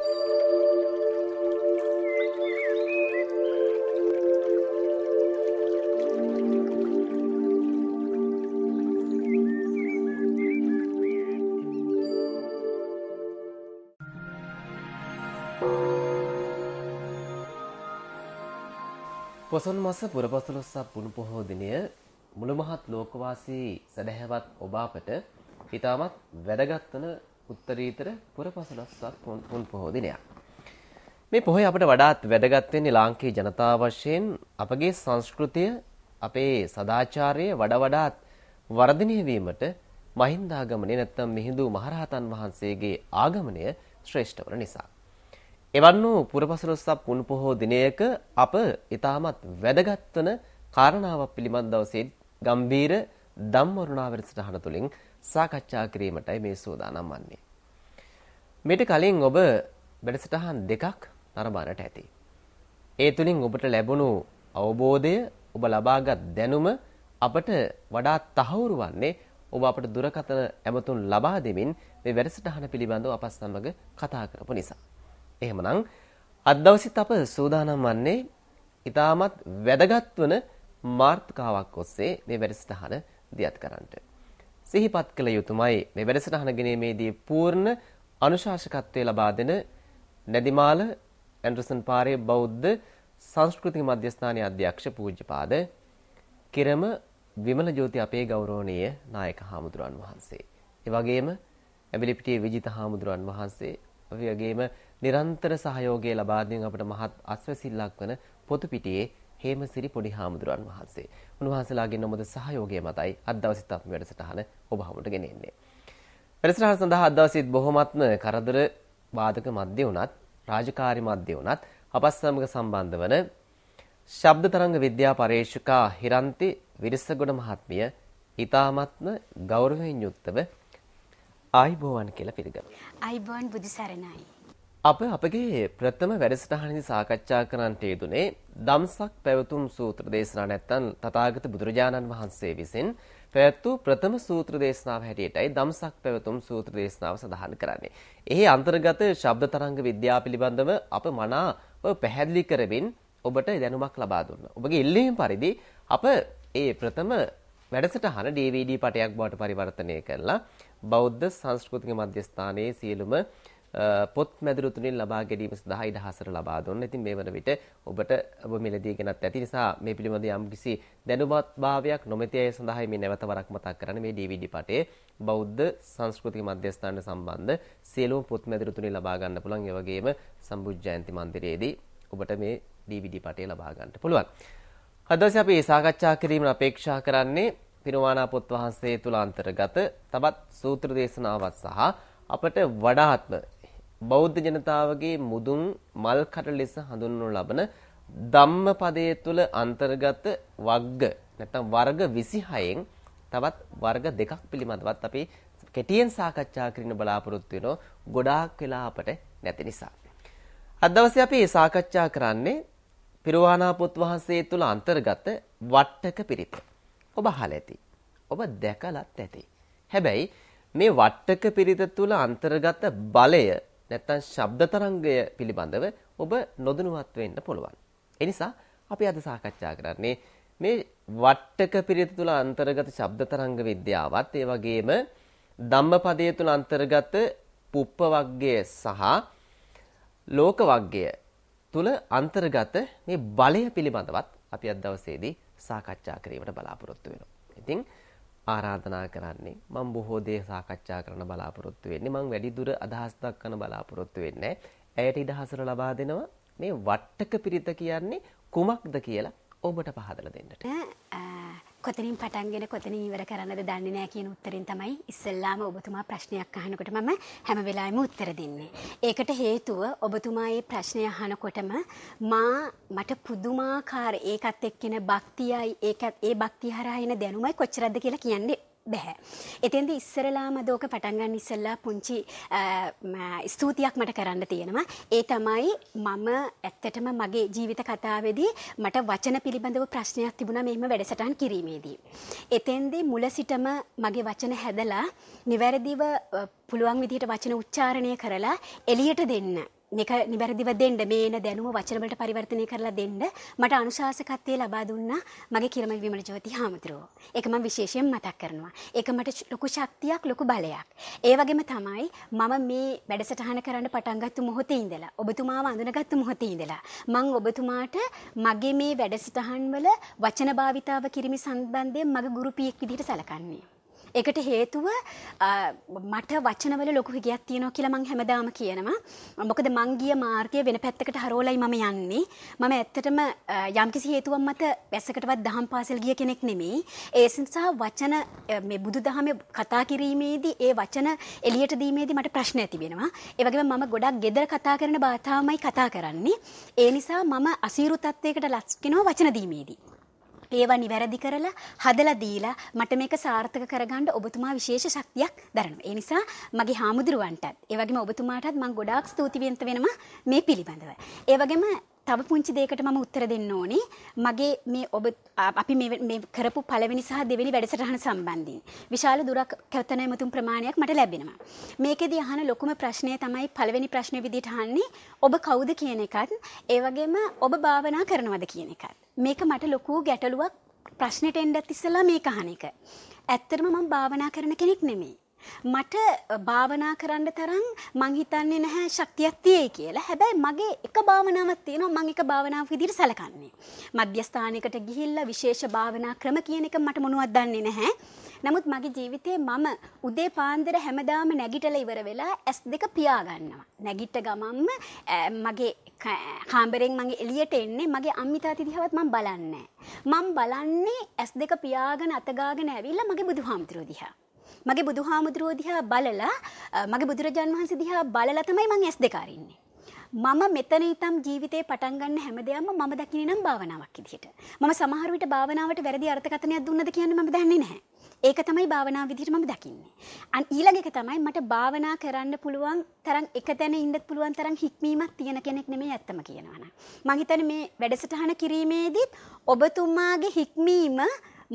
පොසොන් මස පුරපසළොස්සක් පුුණු පොහෝ දිනය මුළුමහත් ලෝකවාසී සැඩහැවත් ඔබාපට ඉතාමත් වැඩගත්වන උත්තරීතර පුරපසලස්සත් පුන් පොහෝ දිනයක්. මේ පොහොය අපට වඩාත් වැදගත් වෙන්නේ ලාංකේය ජනතාව වශයෙන් අපගේ සංස්කෘතිය අපේ සදාචාරය වඩා වඩාත් වර්ධනය වීමට මහින්දාගමනේ නැත්නම් මිහිඳු මහරහතන් වහන්සේගේ ආගමනය ශ්‍රේෂ්ඨ වන නිසා. එවන් වූ පුරපසලස්සක් පුන් පොහෝ දිනයක අප ඊටමත් වැදගත් වන කාරණාවක් පිළිබඳව සේ ගම්බීර ධම්මරුණාවරසටහන තුලින් සාකච්ඡා කිරීමටයි මේ සූදානම් වන්නේ. මෙට කලින් ඔබ වැඩසටහන් දෙකක් නරඹන්නට ඇති. ඒ තුලින් ඔබට ලැබුණු අවබෝධය, ඔබ ලබාගත් දැනුම අපට වඩා තහවුරු වන්නේ ඔබ අපට දුරකථන ඇමතුම් ලබා දෙමින් මේ වැඩසටහන පිළිබඳව අප සමග කතා කරපු නිසා. එහෙමනම් අද දවසෙත් අප සූදානම් වන්නේ ඊටමත් වැදගත් වන මාර්ථකාවක් ඔස්සේ මේ වැඩසටහන දියත් කරන්නට. සිහිපත් කළ යුතුමයි. මේ වැඩසටහන ගැනීමේදී පූර්ණ අනුශාසකත්වය ලබා දෙන නැදිමාල ඇන්ඩර්සන් පාරේ බෞද්ධ සංස්කෘතික මධ්‍යස්ථානයේ අධ්‍යක්ෂ පූජ්‍යපාද කිරම විමල ජෝති අපේ ගෞරවනීය නායක හාමුදුරන් වහන්සේ. ඒ වගේම ඇඹිලිපිටියේ විජිත හාමුදුරන් වහන්සේ, ඒ වගේම නිරන්තර සහයෝගය ලබා දෙමින් අපට මහත් අස්වැසිල්ලක් වන පොතුපිටියේ හේමසිරි පොඩි හාමුදුරන් වහන්සේ. උන්වහන්සේලාගේ නොමද සහයෝගය මතයි අද දවසේ තත්ම වැඩසටහන ඔබ හමුවට ගෙනෙන්නේ. වැඩසටහන සඳහා අද දවසේත් බොහොමත්ම කරදර බාධක මැද්දේ වුණත් රාජකාරි මැද්දේ වුණත් අපස් සමග සම්බන්ධ වන ශබ්ද තරංග විද්‍යා පරීක්ෂකා හිරන්ති විරසගොඩ මහත්මිය ඊ타මත්ම ගෞරවයෙන් යුක්තව ආයිබෝවන් කියලා පිළිගන්නවා. ආයිබෝන් බුදු සරණයි. අප අපගේ ප්‍රථම වැඩසටහනදී සාකච්ඡා කරන්නට යෙදුනේ දම්සක් පැවතුම් සූත්‍ර දේශනා නැත්නම් තථාගත බුදුරජාණන් වහන්සේ විසින් පැවැත් වූ ප්‍රථම සූත්‍ර දේශනාව හැටියටයි දම්සක් පැවතුම් සූත්‍ර දේශනාව සඳහන් කරන්නේ. එහි අන්තර්ගත ශබ්ද තරංග විද්‍යාව පිළිබඳව අප මනා පැහැදිලි කරමින් ඔබට දැනුමක් ලබා දුන්නා. ඔබගේ ඉල්ලීම් පරිදි අප ඒ ප්‍රථම වැඩසටහන DVD පටයක් බවට පරිවර්තනය කරලා බෞද්ධ සංස්කෘතික මධ්‍යස්ථානයේ සියලුම පොත් මැදිරිතුනින් ලබා ගැනීම සඳහා ඉඩ හසර ලබා දුන්න. ඉතින් මේ වන විට ඔබට ඔබ මිලදී ගෙනත් ඇති නිසා මේ පිළිබඳ යම්කිසි දැනුවත්භාවයක් නොමැති අය සඳහා මේ නැවත වරක් මතක් කරන්නේ මේ DVD පටේ බෞද්ධ සංස්කෘතික මධ්‍යස්ථානට සම්බන්ධ සියලුම පොත් මැදිරිතුනින් ලබා ගන්න පුළුවන්. ඒ වගේම සම්බුද්ධ මන්දිරයේදී ඔබට මේ DVD පටේ ලබා ගන්න පුළුවන්. අදවසේ අපි සාකච්ඡා කිරීමට අපේක්ෂා කරන්නේ පිරිවානා පොත් වහන්සේ තුල අන්තර්ගත තවත් සූත්‍ර දේශනාවත් සහ අපට වඩාත්ම බෞද්ධ ජනතාවගේ මුදුන් මල් කට ලෙස හඳුන්වනු ලබන ධම්මපදයේ තුල අන්තර්ගත වර්ග නැත්නම් වර්ග 26න් තවත් වර්ග දෙකක් පිළිබඳවත් අපි කෙටියෙන් සාකච්ඡා කරන්න බලාපොරොත්තු වෙනවා ගොඩාක් වෙලා අපට නැති නිසා. අද දවසේ අපි සාකච්ඡා කරන්නේ පිරුවානා පොත් වහන්සේ තුල අන්තර්ගත වට්ටක පිරිත. ඔබ අහලා ඇති. ඔබ දැකලත් ඇති. හැබැයි මේ වට්ටක පිරිත තුල අන්තර්ගත බලය නැත්තම් ශබ්ද තරංගය පිළිබඳව ඔබ නොදනුවත් වෙන්න පුළුවන්. ඒ නිසා අපි අද සාකච්ඡා කරන්නේ මේ වට්ටක පිරිත තුල අන්තර්ගත ශබ්ද තරංග විද්‍යාවත් ඒ වගේම ධම්මපදයේ තුල අන්තර්ගත පුප්ප වර්ගය සහ ලෝක වර්ගය තුල අන්තර්ගත මේ බලය පිළිබඳවත් අපි අද දවසේදී සාකච්ඡා කිරීමට බලාපොරොත්තු වෙනවා. ඉතින් ආරාධනා කරන්නේ මම බොහෝ දේ සාකච්ඡා කරන්න බලාපොරොත්තු වෙන්නේ මම වැඩි දුර අදහස් දක්වන්න බලාපොරොත්තු වෙන්නේ ඇයට ඉඩ හසර ලබා දෙනවා මේ වට්ටක පිරිත කියන්නේ කුමක්ද කියලා ඔබට පහදලා දෙන්නට කොතනින් පටන්ගෙන කොතනින් ඉවර කරන්නද දන්නේ නැහැ කියන උත්තරින් තමයි ඉස්සෙල්ලාම ඔබතුමා ප්‍රශ්නයක් අහනකොට මම හැම වෙලාවෙම උත්තර දෙන්නේ. ඒකට හේතුව ඔබතුමා මේ ප්‍රශ්නය අහනකොටම මා මට පුදුමාකාර ඒකත් එක්කින භක්තියයි ඒකත් ඒ භක්තිය හරහා එන දැනුමයි කොච්චරද කියලා කියන්නේ බැහැ. එතෙන්ද ඉස්සරලාම දෝක පටන්ගන්න ඉස්සල්ලා පුංචි ස්තුතියක් මට කරන්න තියෙනවා. ඒ තමයි මම ඇත්තටම මගේ ජීවිත කතාවේදී මට වචන පිළිබඳව ප්‍රශ්නයක් තිබුණා මෙහෙම වැඩසටහන් කිරීමේදී. එතෙන්දී මුල සිටම මගේ වචන හැදලා නිවැරදිව පුළුවන් විදිහට වචන උච්චාරණය කරලා එළියට දෙන්න මේක නිවැරදිව දෙන්න මේ එන දැනුම වචන වලට පරිවර්තනය කරලා දෙන්න මට අනුශාසකත්වයේ ලබා දුන්නා මගේ කිරම විමල ජෝති හාමුදුරුවෝ. ඒක මම විශේෂයෙන් මතක් කරනවා. ඒක මට ලොකු ශක්තියක් ලොකු බලයක්. ඒ වගේම තමයි මම මේ වැඩසටහන කරන්න පටන් ගත්ත මොහොතේ ඉඳලා ඔබතුමාව අඳුනගත්ත මොහොතේ ඉඳලා මම ඔබතුමාට මගේ මේ වැඩසටහන් වල වචන භාවිතාව කිරීම සම්බන්ධයෙන් මගේ ගුරුපියෙක් විදිහට සැලකන්නේ. ඒකට හේතුව මට වචනවල ලොකු හිගයක් තියෙනවා කියලා මං හැමදාම කියනවා. මොකද මං ගිය මාර්ගය වෙන පැත්තකට හරවලයි මම යන්නේ. මම ඇත්තටම යම්කිසි හේතුවක් මත වැස්සකටවත් දහම් පාසල් ගිය කෙනෙක් නෙමෙයි. ඒ නිසා වචන මේ බුදුදහමේ කතා කිරීමේදී ඒ වචන එළියට දීමේදී මට ප්‍රශ්න ඇති වෙනවා. ඒ වගේම මම ගොඩක් gedara කතා කරන භාෂාවමයි කතා කරන්නේ. ඒ නිසා මම අසීරු තත්වයකට ලක් වෙනවා වචන දීමේදී. ඒවා නිවැරදි කරලා හදලා දීලා මට මේක සාර්ථක කරගන්න ඔබතුමා විශේෂ ශක්තියක් දරනවා. ඒ නිසා මගේ හාමුදුරුවන්ටත් ඒ වගේම ඔබතුමාටත් මම ගොඩාක් ස්තුතිවන්ත වෙනවා මේ පිළිබඳව. ඒ වගේම තව පුංචි දෙයකට මම උත්තර දෙන්න ඕනේ. මගේ මේ ඔබ අපි මේ මේ කරපු පළවෙනි සහ දෙවෙනි වැඩසටහන සම්බන්ධයෙන් විශාල දුරක් කැතන එමතුම් ප්‍රමාණයක් මට ලැබෙනවා. මේකෙදී අහන ලොකුම ප්‍රශ්නය තමයි පළවෙනි ප්‍රශ්නේ විදිහට අහන්නේ ඔබ කවුද කියන එකත් ඒ වගේම ඔබ භාවනා කරනවද කියන එකත්. මේක මට ලොකු ගැටලුවක් ප්‍රශ්නෙට එන්නත් ඉස්සලා මේක අහන එක. ඇත්තටම මම භාවනා කරන කෙනෙක් නෙමෙයි. මට භාවනා කරන්න තරම් මං හිතන්නේ නැහැ ශක්තියක් තියෙයි කියලා. හැබැයි මගේ එක භාවනාවක් තියෙනවා මං එක භාවනාවක් විදිහට සැලකන්නේ. මධ්‍යස්ථානයකට ගිහිල්ලා විශේෂ භාවනා ක්‍රම කියන එක මට මොනවද දන්නේ නැහැ. නමුත් මගේ ජීවිතේ මම උදේ පාන්දර හැමදාම නැගිටලා ඉවර වෙලා S2 පියා ගන්නවා. නැගිට ගමම්ම මගේ කාම්බරෙන් මගේ එලියට එන්නේ මගේ අම්මිතා තිදිහවත් මම බලන්නේ මම බලන්නේ ඇස් දෙක පියාගෙන අතගාගෙන ඇවිල්ලා මගේ බුදුහාමුදුරුවෝ දිහා. මගේ බුදුහාමුදුරුවෝ දිහා බලලා මගේ බුදුරජාන් වහන්සේ දිහා බලලා තමයි මම ඇස් දෙක අරින්නේ. මම මෙතන ඊතම් ජීවිතේ පටන් ගන්න හැම දෙයක්ම මම දකින්නේ නම් භාවනාවක් විදිහට. මම සමහර විට භාවනාවට වැරදි අර්ථකථනයක් දුන්නද කියන්නේ මම දන්නේ නැහැ. ඒක තමයි භාවනාව විදිහට මම දකින්නේ. අන් ඊළඟ එක තමයි මට භාවනා කරන්න පුළුවන් තරම් එක තැන ඉන්න පුළුවන් තරම් හික්මීමක් තියෙන කෙනෙක් නෙමෙයි ඇත්තම කියනවා නම්. මං හිතන්නේ මේ වැඩසටහන කිරීමේදීත් ඔබතුමාගේ හික්මීම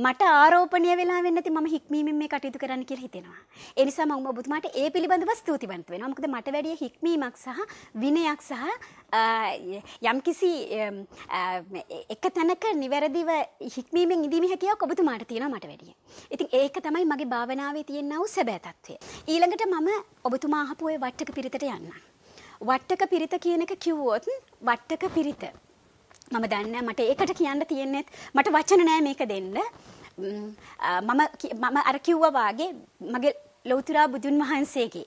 මට ආරෝපණය වෙලා වෙන්නේ නැති මම හික්මීමෙන් මේ කටයුතු කරන්න කියලා හිතෙනවා. ඒ නිසා මම ඔබතුමාට ඒ පිළිබඳව ස්තුතිවන්ත වෙනවා. මොකද මට වැඩිය හික්මීමක් සහ විනයක් සහ යම්කිසි එක තැනක නිවැරදිව හික්මීමෙන් ඉඳීමේ හැකියාවක් ඔබතුමාට තියෙනවා මට වැඩිය. ඉතින් ඒක තමයි මගේ භාවනාවේ තියෙනා වූ සැබෑ తත්වය. ඊළඟට මම ඔබතුමා අහපු ওই වට්ටක පිරිතට යන්නම්. වට්ටක පිරිත කියන එක කිව්වොත් වට්ටක පිරිත මම දන්න මට ඒකට කියන්න තියෙන්නේෙත් මට වචන නෑ මේක දෙන්න මම මම අරකිව්වවාගේ මගේ ලෝතුරා බුදුන් වහන්සේගේ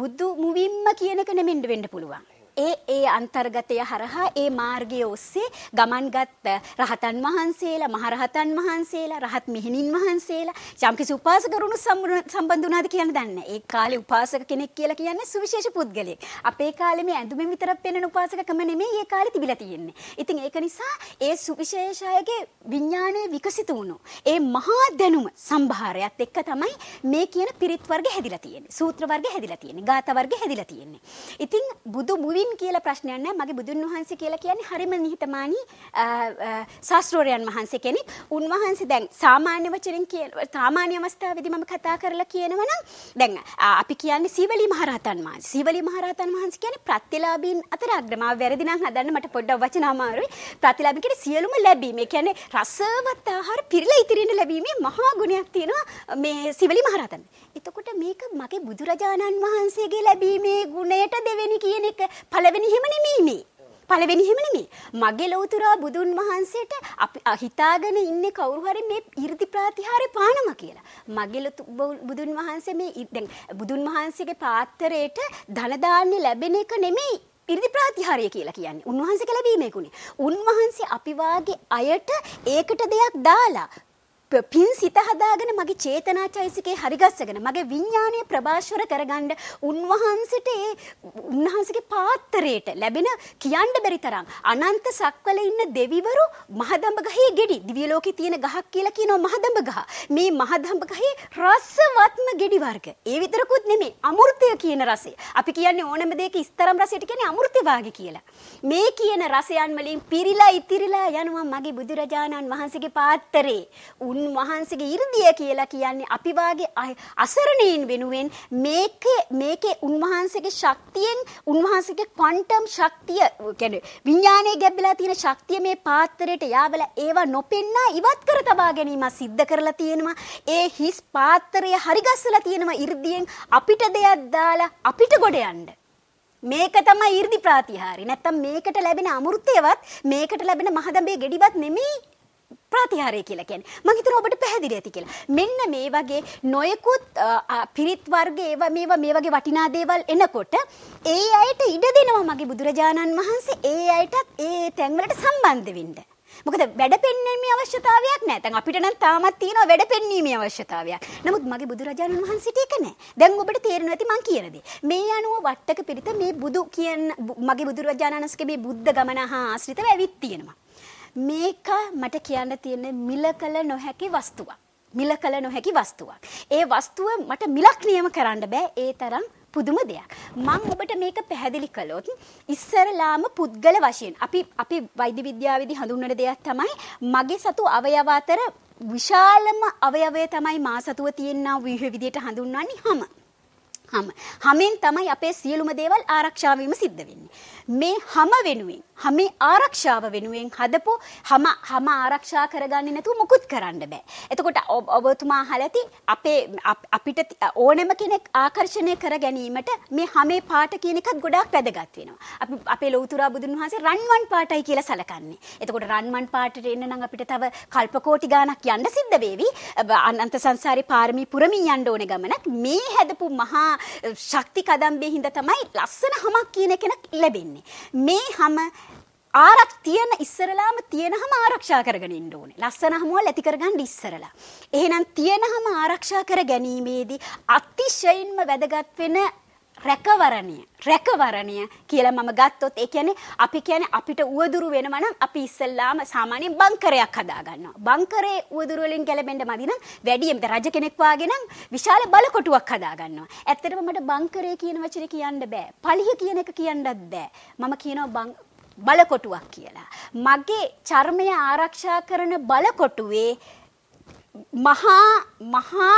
බුද්ධ මුවින්ම කියනක නෙමෙන්ඩ වෙන්ඩ පුළුවන් ඒ ඒ අන්තර්ගතය හරහා ඒ මාර්ගය ඔස්සේ ගමන් ගත්ත රහතන් වහන්සේලා මහරහතන් වහන්සේලා රහත් මෙහෙණින් වහන්සේලා යම්කිසි උපාසකරුණු සම්බන්ධ වුණාද කියන්න දන්නේ. ඒ කාලේ උපාසක කෙනෙක් කියලා කියන්නේ සුවිශේෂ පුද්ගලයෙක්. අපේ කාලේ මේ ඇඳුමෙන් විතරක් පෙන්වන උපාසකකම නෙමෙයි ඒ කාලේ තිබිලා තියෙන්නේ. ඉතින් ඒක නිසා ඒ සුවිශේෂයගේ විඥානය විකසිත වුණු. ඒ මහා දැනුම සම්භාරයත් එක්ක තමයි මේ කියන පිරිත් වර්ග හැදිලා තියෙන්නේ. සූත්‍ර වර්ග හැදිලා තියෙන්නේ. ගාථා වර්ග හැදිලා තියෙන්නේ. ඉතින් බුදු බුවි පින් කියලා ප්‍රශ්නයක් නැහැ. මගේ බුදුන් වහන්සේ කියලා කියන්නේ හරිම නිහතමානී ශාස්ත්‍රෝරයන් වහන්සේ කෙනෙක්. උන්වහන්සේ දැන් සාමාන්‍ය වචනෙන් කියන සාමාන්‍ය අවස්ථාවේදී මම කතා කරලා කියනවා නම් දැන් අපි කියන්නේ සීවලි මහරහතන් වහන්සේ. සීවලි මහරහතන් වහන්සේ කියන්නේ ප්‍රතිලාභීන් අතර අග්‍රමාව වැරදි නම් හදන්න මට පොඩ්ඩක් වචන අමාරුයි. ප්‍රතිලාභීන් කියන්නේ සියලුම ලැබීම. ඒ කියන්නේ රසවත් ආහාර පිරලා ඉතිරින්න ලැබීමේ මහා ගුණයක් තියෙනවා මේ සීවලි මහරහතන්. එතකොට මේක මගේ බුදුරජාණන් වහන්සේගේ ලැබීමේ ගුණයට දෙවෙනි කියන එක පළවෙනි හිම නෙමෙයි මේ. පළවෙනි හිම නෙමෙයි. මගේ ලෞතුරා බුදුන් වහන්සේට අපි හිතාගෙන ඉන්නේ කවුරු හරි මේ 이르දි ප්‍රතිහාරේ පානවා කියලා. මගේ බුදුන් වහන්සේ මේ දැන් බුදුන් වහන්සේගේ පාත්‍රයට ධන දාන්නේ ලැබෙන එක නෙමෙයි. ඉරිදි ප්‍රාතිහාරය කියලා කියන්නේ උන්වහන්සේ කළ බීමේකුණේ. උන්වහන්සේ අපි වාගේ අයට ඒකට දෙයක් දාලා පින් සිත හදාගෙන මගේ චේතනා චෛසිකේ හරිගස්සගෙන මගේ විඥානය ප්‍රභාෂවර කරගන්න උන්වහන්සේට ඒ උන්වහන්සේගේ පාත්‍රයට ලැබෙන කියන්න බැරි තරම් අනන්ත සක්වල ඉන්න දෙවිවරු මහදඹ ගහේ ගෙඩි දිව්‍ය ලෝකේ තියෙන ගහක් කියලා කියනවා මහදඹ ගහ. මේ මහදඹ ගහේ රසවත්ම ගෙඩි වර්ග. ඒ විතරකුත් නෙමෙයි අමෘතය කියන රසය. අපි කියන්නේ ඕනම දෙයක ඉස්තරම් රසයට කියන්නේ අමෘත වාගේ කියලා. මේ කියන රසයන් වලින් පිරිලා ඉතිරිලා යනවා මගේ බුදුරජාණන් වහන්සේගේ පාත්‍රේ. උන් බුදුන් වහන්සේගේ 이르දිය කියලා කියන්නේ අපි වාගේ අසරණීන් වෙනුවෙන් මේකේ මේකේ උන්වහන්සේගේ ශක්තියෙන් උන්වහන්සේගේ ක්වොන්ටම් ශක්තිය කියන්නේ විඥානයේ ගැඹලා තියෙන ශක්තිය මේ පාත්‍රයට යාවලා ඒවා නොපෙන්නා ඉවත් කර තබා ගැනීම සිද්ධ කරලා තියෙනවා. ඒ හිස් පාත්‍රය හරිගස්සලා තියෙනවා 이르දියෙන් අපිට දෙයක් දාලා අපිට ගොඩ යන්න. මේක තමයි 이르දි ප්‍රාතිහාරි. නැත්තම් මේකට ලැබෙන අමෘතයවත් මේකට ලැබෙන මහදඹේ ගෙඩිවත් නෙමෙයි ප්‍රාතිහාරය කියලා කියන්නේ. මම හිතනවා ඔබට පැහැදිලි ඇති කියලා. මෙන්න මේ වගේ නොයෙකුත් පිරිත් වර්ග ඒවා මේවා මේ වගේ වටිනා දේවල් එනකොට ඒ අයට ඉඩ දෙනවා මගේ බුදුරජාණන් වහන්සේ ඒ අයටත් ඒ තැන්වලට සම්බන්ධ වෙන්න. මොකද වැඩ පෙන්වීමේ අවශ්‍යතාවයක් නැහැ. දැන් අපිට නම් තාමත් තියෙනවා වැඩ පෙන්වීමේ අවශ්‍යතාවයක්. නමුත් මගේ බුදුරජාණන් වහන්සේට ඒක නැහැ. දැන් ඔබට තේරෙනවා ඇති මං කියන දේ. මේ අනුව වට්ටක පිරිත මේ බුදු කියන මගේ බුදුරජාණන් වහන්සේගේ මේ බුද්ධ ගමන හා ආශ්‍රිතව ඇවිත් තියෙනවා. මේක මට කියන්න තියෙන්නේ මිල කළ නොහැකි වස්තුවක්. මිල කළ නොහැකි වස්තුවක්. ඒ වස්තුව මට මිලක් නියම කරන්න බෑ ඒ තරම් පුදුම දෙයක්. මම ඔබට මේක පැහැදිලි කළොත් ඉස්සරලාම පුද්ගල වශයෙන් අපි අපි වෛද්‍ය විද්‍යාවේදී හඳුන්වන දෙයක් තමයි මගේ සතු අවයව අතර විශාලම අවයවය තමයි මා සතුව තියෙනා විවිධ විදියට හඳුන්වන්නේ හැම. හම. හමෙන් තමයි අපේ සියලුම දේවල් ආරක්ෂා වීම සිද්ධ වෙන්නේ. මේ හම වෙනුවෙන්, හමේ ආරක්ෂාව වෙනුවෙන් හදපු හම හම ආරක්ෂා කරගන්නේ නැතුව මුකුත් කරන්න බෑ. එතකොට ඔබතුමා අහලා ඇති අපේ අපිට ඕනෑම කෙනෙක් ආකර්ෂණය කර ගැනීමට මේ හමේ පාට කියන එකත් ගොඩාක් වැදගත් වෙනවා. අපි අපේ ලෞතුරා බුදුන් වහන්සේ රන්වන් පාටයි කියලා සලකන්නේ. එතකොට රන්වන් පාටට එන්න නම් අපිට තව කල්පකෝටි ගාණක් යන්න සිද්ධ වෙවි. අනන්ත සංසාරේ පාරමී පුරමින් යන්න ඕනේ ගමනක් මේ හැදපු මහා ශක්ති කදම්බේ හිඳ තමයි ලස්සන හමක් කියන කෙනෙක් ලැබෙන්නේ. මේ හම ආරක් තියෙන ඉස්සරලාම තියෙනහම ආරක්ෂා කරගෙන ඉන්න ඕනේ. ලස්සන හමුවල් ඇති කරගන්න ඉස්සරලා. එහෙනම් තියෙනහම ආරක්ෂා කර ගැනීමේදී අතිශයින්ම වැදගත් වෙන රැකවරණය රැකවරණය කියලා මම ගත්තොත් ඒ කියන්නේ අපි කියන්නේ අපිට උවදුරු වෙනවා නම් අපි ඉස්සෙල්ලාම සාමාන්‍ය බංකරයක් හදාගන්නවා. බංකරේ උවදුරු වලින් ගැලවෙන්න මදි නම් වැඩියෙන් රජ කෙනෙක් වාගේ නම් විශාල බලකොටුවක් හදාගන්නවා. ඇත්තටම මට බංකරේ කියන වචනේ කියන්න බෑ. පලිය කියන එක කියන්නත් බෑ. මම කියනවා බලකොටුවක් කියලා. මගේ චර්මය ආරක්ෂා කරන බලකොටුවේ මහා මහා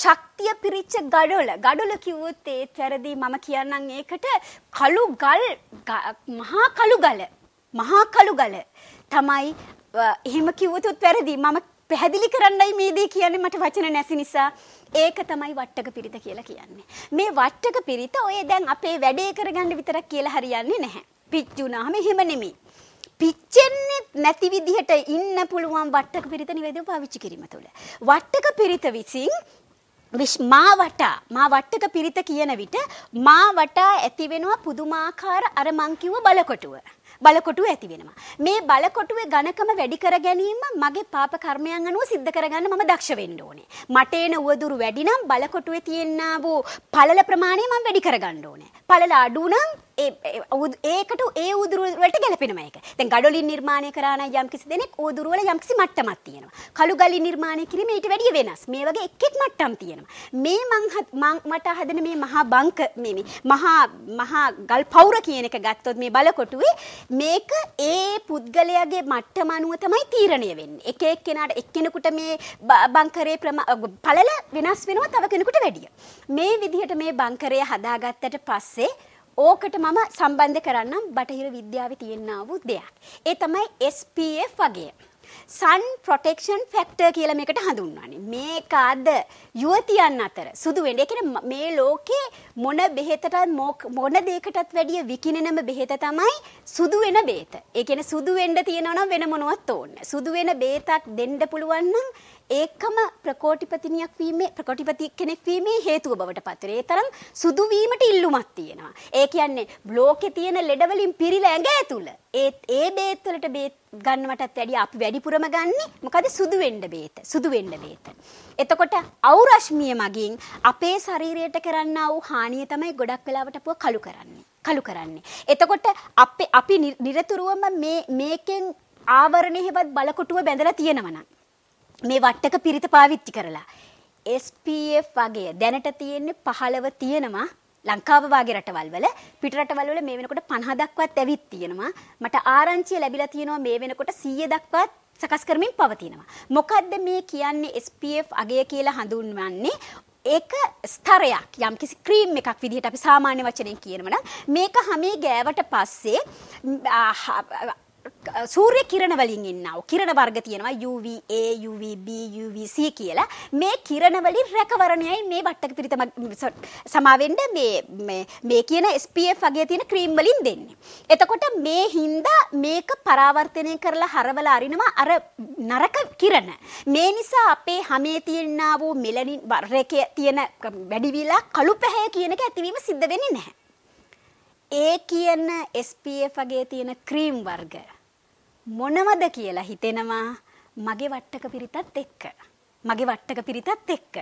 ශක්තිය පිරිච්ච ගඩොල ගඩොල කිව්වොත් ඒත් වැරදි මම කියන්නම් ඒකට කළු ගල් මහා කළු ගල මහා කළු ගල තමයි එහෙම කිව්වොත් වැරදි මම පැහැදිලි කරන්නයි මේ දේ කියන්නේ මට වචන නැති නිසා ඒක තමයි වට්ටක පිරිත කියලා කියන්නේ. මේ වට්ටක පිරිත ඔය දැන් අපේ වැඩේ කරගන්න විතරක් කියලා හරියන්නේ නැහැ. පිච්චුනාම එහෙම නෙමෙයි. පිච්චෙන්නේ නැති විදිහට ඉන්න පුළුවන් වට්ටක පිරිත නිවැරදිව පාවිච්චි කිරීම තුළ. වට්ටක පිරිත විසින් මා වටා මා වට්ටක පිරිත කියන විට මා වටා ඇතිවෙනවා පුදුමාකාර අර මං කිව්ව බලකොටුව. බලකොටුව ඇති වෙනවා. මේ බලකොටුවේ ඝනකම වැඩි කර ගැනීම මගේ පාප කර්මයන් අනුව සිද්ධ කරගන්න මම දක්ෂ වෙන්න ඕනේ. මට එන උවදුරු වැඩි නම් බලකොටුවේ තියෙනා වූ පළල ප්‍රමාණය මම වැඩි කරගන්න ඕනේ. පළල අඩු නම් ඒකට ඒ උදුරුවට ගැලපෙන මේක. දැන් ගඩොලින් නිර්මාණය කරාන යම් කිසි දෙනෙක් උදුරු වල යම් කිසි මට්ටමක් තියෙනවා. කළු ගලින් නිර්මාණය කිරීම ඊට වැඩිය වෙනස්. මේ වගේ එක් එක් මට්ටම් තියෙනවා. මේ මං මට හදන මේ මහා බංක මේ මහා මහා ගල් පවුර කියන එක ගත්තොත් මේ බලකොටුවේ මේක ඒ පුද්ගලයාගේ මට්ටම අනුව තමයි තීරණය වෙන්නේ. එක එක්කෙනාට එක්කෙනෙකුට මේ බංකරේ පළල වෙනස් වෙනවා තව කෙනෙකුට වැඩිය. මේ විදිහට මේ බංකරය හදාගත්තට පස්සේ ඕකට මම සම්බන්ධ කරන්නම් බටහිර විද්‍යාවේ තියෙනා වූ දෙයක්. ඒ තමයි SPF වගේ. sun protection factor කියලා මේකට හඳුන්වන්නේ. මේක අද යුවතියන් අතර සුදු වෙන්නේ. ඒ කියන්නේ මේ ලෝකේ මොන බෙහෙතටත් මොන දෙයකටත් වැඩිය විකිනෙනම බෙහෙත තමයි සුදු වෙන බේත. ඒ කියන්නේ සුදු වෙන්න තියෙනවා නම් වෙන මොනවත් ඕනේ. සුදු වෙන බේතක් දෙන්න පුළුවන් නම් ඒකම ප්‍රකෝටිපතිනියක් වීමේ ප්‍රකෝටිපති කෙනෙක් වීමේ හේතුව බවට පත් වෙනවා. ඒ තරම් සුදු වීමට ඉල්ලුමක් තියෙනවා. ඒ කියන්නේ බ්ලෝකේ තියෙන ලෙඩ වලින් පිරිලා ඇඟ ඇතුළ. ඒ ඒ බේත් වලට බේත් ගන්නවටත් වැඩිය අපි වැඩිපුරම ගන්නෙ මොකද සුදු වෙන්න බේත. සුදු වෙන්න බේත. එතකොට අවුරශ්මිය මගින් අපේ ශරීරයට කරන්නා වූ හානිය තමයි ගොඩක් වෙලාවට පුව කළු කරන්නේ. කළු කරන්නේ. එතකොට අපි අපි නිරතුරුවම මේ මේකෙන් ආවරණය හෙවත් බලකොටුව බැඳලා තියෙනවා නම් මේ වට්ටක පිරිත පාවිච්චි කරලා. SPF වගේ දැනට තියෙන්නේ පහළව තියෙනවා ලංකාව වගේ රටවල් වල පිට රටවල් වල මේ වෙනකොට 50 දක්වත් ඇවිත් තියෙනවා මට ආරංචිය ලැබිලා තියෙනවා මේ වෙනකොට 100 දක්වත් සකස් කරමින් පවතිනවා මොකද්ද මේ කියන්නේ SPF අගය කියලා හඳුන්වන්නේ ඒක ස්තරයක් යම් කිසි ක්‍රීම් එකක් විදිහට අපි සාමාන්‍ය වචනයෙන් කියනවනම් මේක හැමේ ගෑවට පස්සේ සූර්ය කිරණ වලින් එන්නව කිරණ වර්ග තියෙනවා UVA UVB UVC කියලා මේ කිරණ වලින් රැකවරණයයි මේ වට්ටක පිරිත සමාවෙන්න මේ මේ මේ කියන SPF වගේ තියෙන ක්‍රීම් වලින් දෙන්නේ. එතකොට මේ හින්දා මේක පරාවර්තනය කරලා හරවලා අරිනවා අර නරක කිරණ. මේ නිසා අපේ හමේ තියෙනා වූ මෙලනින් වර්ගයේ තියෙන වැඩිවිලා කළු පැහැය කියන එක ඇතිවීම සිද්ධ වෙන්නේ නැහැ. ඒ කියන SPF වගේ තියෙන ක්‍රීම් වර්ගය මොනවද කියලා හිතෙනවා මගේ වට්ටක පිරිතත් එක්ක. මගේ වට්ටක පිරිතත් එක්ක.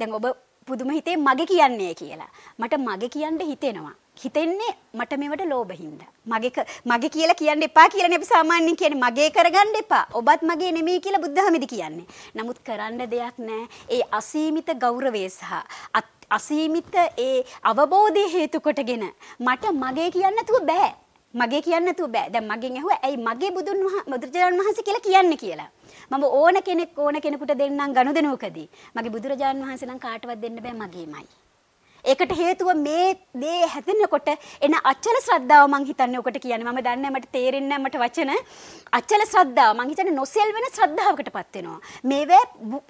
දැන් ඔබ පුදුම හිතේ මගේ කියන්නේ කියලා. මට මගේ කියන්න හිතෙනවා. හිතෙන්නේ මට මේවට ලෝභහින්ද. මගේ මගේ කියලා කියන්න එපා කියලානේ අපි සාමාන්‍යයෙන් කියන්නේ මගේ කරගන්න එපා. ඔබත් මගේ නෙමෙයි කියලා බුද්ධහමිදි කියන්නේ. නමුත් කරන්න දෙයක් නැහැ. ඒ අසීමිත ගෞරවය සහ අසීමිත ඒ අවබෝධය හේතු කොටගෙන මට මගේ කියන්න තුව බෑ. මගේ කියන්න නැතුව බෑ. දැන් මගෙන් ඇහුවා ඇයි මගේ බුදුන් වහන්සේ බුදුරජාණන් වහන්සේ කියලා කියන්නේ කියලා. මම ඕන කෙනෙක් ඕන කෙනෙකුට දෙන්නම් ගනුදෙනුවකදී. මගේ බුදුරජාණන් වහන්සේ නම් කාටවත් දෙන්න බෑ මගේමයි. ඒකට හේතුව මේ දේ හැදෙනකොට එන අචල ශ්‍රද්ධාව මං හිතන්නේ ඔකට කියන්නේ. මම දන්නේ මට තේරෙන්නේ මට වචන. අචල ශ්‍රද්ධාව මං හිතන්නේ නොසෙල් වෙන ශ්‍රද්ධාවකටපත් වෙනවා. මේවැ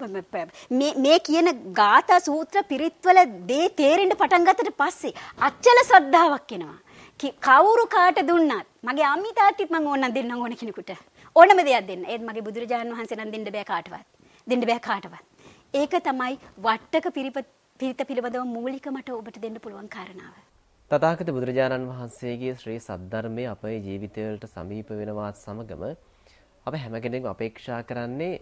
මේ මේ කියන ගාථා සූත්‍ර පිරිත්වල දේ තේරෙන්න පටන් ගත්තට පස්සේ අචල ශ්‍රද්ධාවක් එනවා. කවුරු කාට දුන්නත් මගේ අම්මි තාත්තිත් මම ඕනනම් දෙන්නම් ඕන කෙනෙකුට. ඕනම දෙයක් දෙන්න. ඒත් මගේ බුදුරජාණන් වහන්සේ නම් දෙන්න බෑ කාටවත්. දෙන්න බෑ කාටවත්. ඒක තමයි වට්ටක පිරිත පිළිබඳව මූලික මට ඔබට දෙන්න පුළුවන් කාරණාව. තථාගත බුදුරජාණන් වහන්සේගේ ශ්‍රී සද්ධර්මයේ අපේ ජීවිතවලට සමීප වෙනවත් සමගම අප හැම කෙනෙක්ම අපේක්ෂා කරන්නේ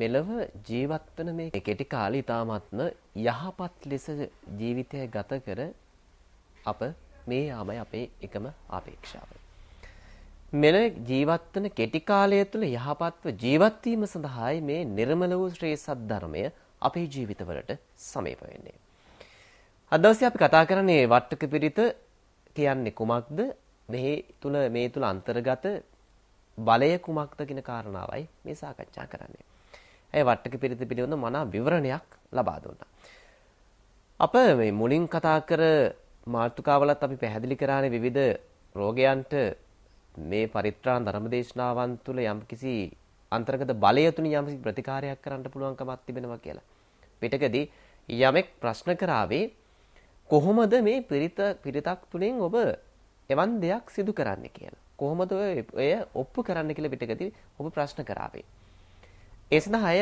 මෙලව ජීවත් වෙන මේ කෙටි කාලය ඉතාමත්ම යහපත් ලෙස ජීවිතය ගත කර අප මේ ආමයි අපේ එකම ආපේක්ෂාව. මෙල ජීවත්වන කෙටි කාලය තුළ යහපත්ව ජීවත් වීම සඳහායි මේ නිර්මල වූ ශ්‍රේ සද්ධර්මය අපේ ජීවිතවලට සමීප වෙන්නේ. අද දවසේ අපි කතා කරන්නේ වට්ටක පිරිත කියන්නේ කුමක්ද? මේ තුල මේ තුල අන්තර්ගත බලය කුමක්ද කියන කාරණාවයි මේ සාකච්ඡා කරන්නේ. ඇයි වට්ටක පිරිත පිළිබඳ මනා විවරණයක් ලබා දුන්නා. අප මේ මුලින් කතා කර මාතෘකාවලත් අපි පැහැදිලි කරානේ විවිධ රෝගයන්ට මේ පරිත්‍රාණ ධර්මදේශනාවන් තුළ යම්කිසි අන්තර්ගත බලය තුලින් යම්කිසි ප්‍රතිකාරයක් කරන්න පුළුවන්කමක් තිබෙනවා කියලා. පිටකදී යමෙක් ප්‍රශ්න කරාවේ කොහොමද මේ පිරිත පිරිතක් තුලින් ඔබ එවන් දෙයක් සිදු කරන්නේ කියලා. කොහොමද ඔය ඔප්පු කරන්න කියලා පිටකදී ඔබ ප්‍රශ්න කරාවේ. ඒ සඳහාය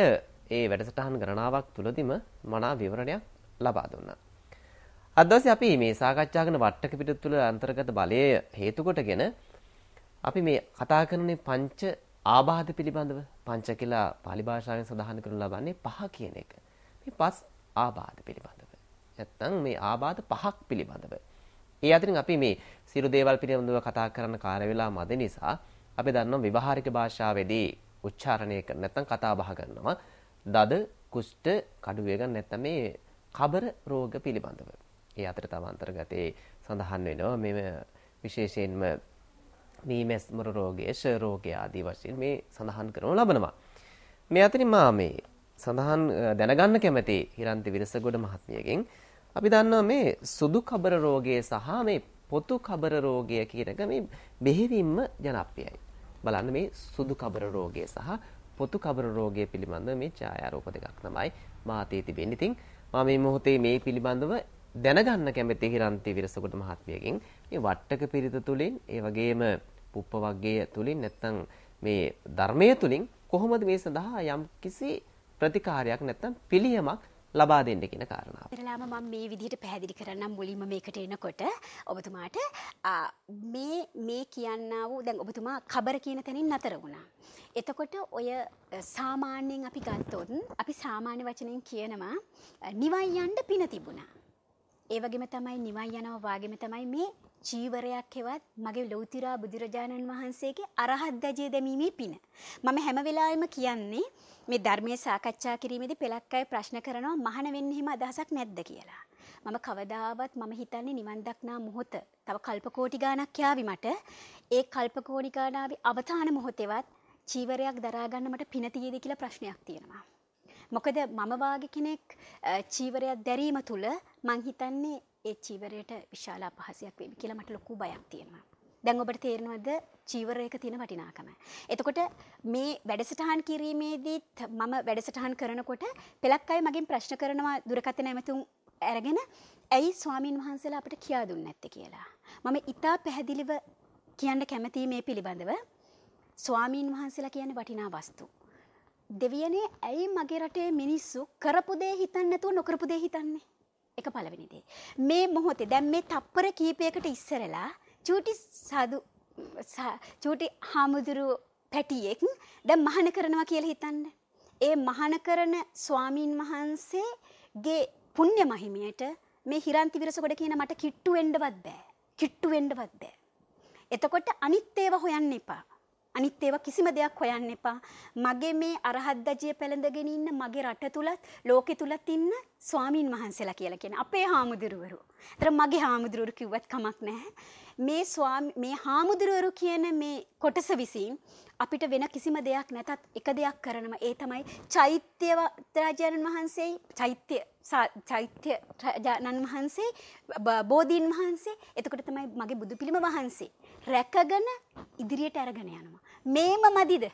ඒ වැඩසටහන් ගණනාවක් තුලදීම මනා විවරණයක් ලබා දුන්නා. අද දවසේ අපි මේ සාකච්ඡා කරන වට්ටක පිටු තුළ අන්තර්ගත බලය හේතු කොටගෙන අපි මේ කතා කරන්නේ පංච ආබාධ පිළිබඳව පංච කියලා pāli භාෂාවෙන් සඳහන් කරනු ලබන්නේ පහ කියන එක. මේ පස් ආබාධ පිළිබඳව. නැත්තම් මේ ආබාධ පහක් පිළිබඳව. ඒ අතරින් අපි මේ සියලු දේවල් පිළිබඳව කතා කරන කාල වේලා මැද නිසා අපි දන්නවා විවාහාරික භාෂාවේදී උච්චාරණය කරන නැත්තම් කතා බහ කරනවා දද කුෂ්ඨ කඩුවේ ගන්න නැත්තම් මේ කබර රෝග පිළිබඳව. ඒ අතර තම අන්තර්ගතයේ සඳහන් වෙනවා මෙම විශේෂයෙන්ම මේ මෙස්මර රෝගය, ෂ රෝගය ආදී වශයෙන් මේ සඳහන් කරනු ලබනවා. මේ අතරින් මා මේ සඳහන් දැනගන්න කැමති හිරන්ති විරසගොඩ මහත්මියගෙන් අපි දන්නවා මේ සුදු කබර රෝගය සහ මේ පොතු කබර රෝගය කියන එක මේ බෙහෙවින්ම ජනප්‍රියයි. බලන්න මේ සුදු කබර රෝගය සහ පොතු කබර රෝගය පිළිබඳව මේ ඡායාරූප දෙකක් තමයි මා අතේ තිබෙන්නේ. ඉතින් මම මේ මොහොතේ මේ පිළිබඳව දැනගන්න කැමති හිරන්ති විරසකුට මහත්මියකින් මේ වට්ටක පිරිත තුලින් ඒ වගේම පුප්ප වර්ගය තුලින් නැත්නම් මේ ධර්මයේ තුලින් කොහොමද මේ සඳහා යම් කිසි ප්‍රතිකාරයක් නැත්නම් පිළියමක් ලබා දෙන්න කියන කාරණාව. ඉතලාම මම මේ විදිහට පැහැදිලි කරන්නම් මුලින්ම මේකට එනකොට ඔබතුමාට මේ මේ කියන්නා වූ දැන් ඔබතුමා කබර කියන තැනින් නතර වුණා. එතකොට ඔය සාමාන්‍යයෙන් අපි ගත්තොත් අපි සාමාන්‍ය වචනෙන් කියනවා නිවන් යන්න පින තිබුණා. ඒ වගේම තමයි නිවන් යනවා වාගේම තමයි මේ චීවරයක් හෙවත් මගේ ලෞතිරා බුදුරජාණන් වහන්සේගේ අරහත් දජය දැමීමේ පින. මම හැම වෙලාවෙම කියන්නේ මේ ධර්මයේ සාකච්ඡා කිරීමේදී පෙලක් අය ප්‍රශ්න කරනවා මහාන වෙන්න හිම අදහසක් නැද්ද කියලා. මම කවදාවත් මම හිතන්නේ නිවන් දක්නා මොහොත තව කල්පකෝටි ගාණක් යාවි මට ඒ කල්පකෝටි ගාණාවේ අවතාන මොහොතේවත් චීවරයක් දරා ගන්න මට පින තියෙද කියලා ප්‍රශ්නයක් තියෙනවා. මොකද මම වාගේ කෙනෙක් චීවරයක් දැරීම තුල මං හිතන්නේ ඒ චීවරයට විශාල අපහාසයක් වෙයි කියලා මට ලොකු බයක් තියෙනවා. දැන් ඔබට තේරෙනවද චීවරයක තියෙන වටිනාකම. එතකොට මේ වැඩසටහන් කිරීමේදීත් මම වැඩසටහන් කරනකොට පෙලක් අය මගෙන් ප්‍රශ්න කරනවා දුරකථන ඇමතුම් අරගෙන ඇයි ස්වාමින් වහන්සේලා අපිට කියා දුන්නේ නැත්තේ කියලා. මම ඊටා පැහැදිලිව කියන්න කැමතියි මේ පිළිබඳව. ස්වාමින් වහන්සේලා කියන්නේ වටිනා වස්තු. දෙවියනේ ඇයි මගේ රටේ මිනිස්සු කරපු දේ හිතන්නේ නැතුව නොකරපු දේ හිතන්නේ? එක පළවෙනි දේ. මේ මොහොතේ දැන් මේ තප්පර කීපයකට ඉස්සරලා චූටි සාදු චූටි හාමුදුරු පැටියෙක් දැන් මහාන කරනවා කියලා හිතන්න. ඒ මහාන කරන ස්වාමින් වහන්සේගේ පුණ්‍ය මහිමයට මේ හිරන්ති විරසගොඩ කියන මට කිට්ටු වෙන්නවත් බෑ. කිට්ටු වෙන්නවත් බෑ. එතකොට අනිත් ඒවා හොයන්න එපා. අනිත් ඒවා කිසිම දෙයක් හොයන්න එපා. මගේ මේ අරහත්දජිය පැළඳගෙන ඉන්න මගේ රට තුලත් ලෝකෙ තුලත් ඉන්න ස්වාමින් වහන්සේලා කියලා කියන අපේ හාමුදුරුවරු. ඒතර මගේ හාමුදුරුවරු කිව්වත් කමක් නැහැ. මේ ස්වාමි මේ හාමුදුරුවරු කියන මේ කොටස විසින් අපිට වෙන කිසිම දෙයක් නැතත් එක දෙයක් කරනවා ඒ තමයි චෛත්‍ය රාජානන් වහන්සේ චෛත්‍ය චෛත්‍ය රාජානන් වහන්සේ බෝධීන් වහන්සේ එතකොට තමයි මගේ බුදු පිළිම වහන්සේ රැකගෙන ඉදිරියට අරගෙන යනවා මේම මදිද?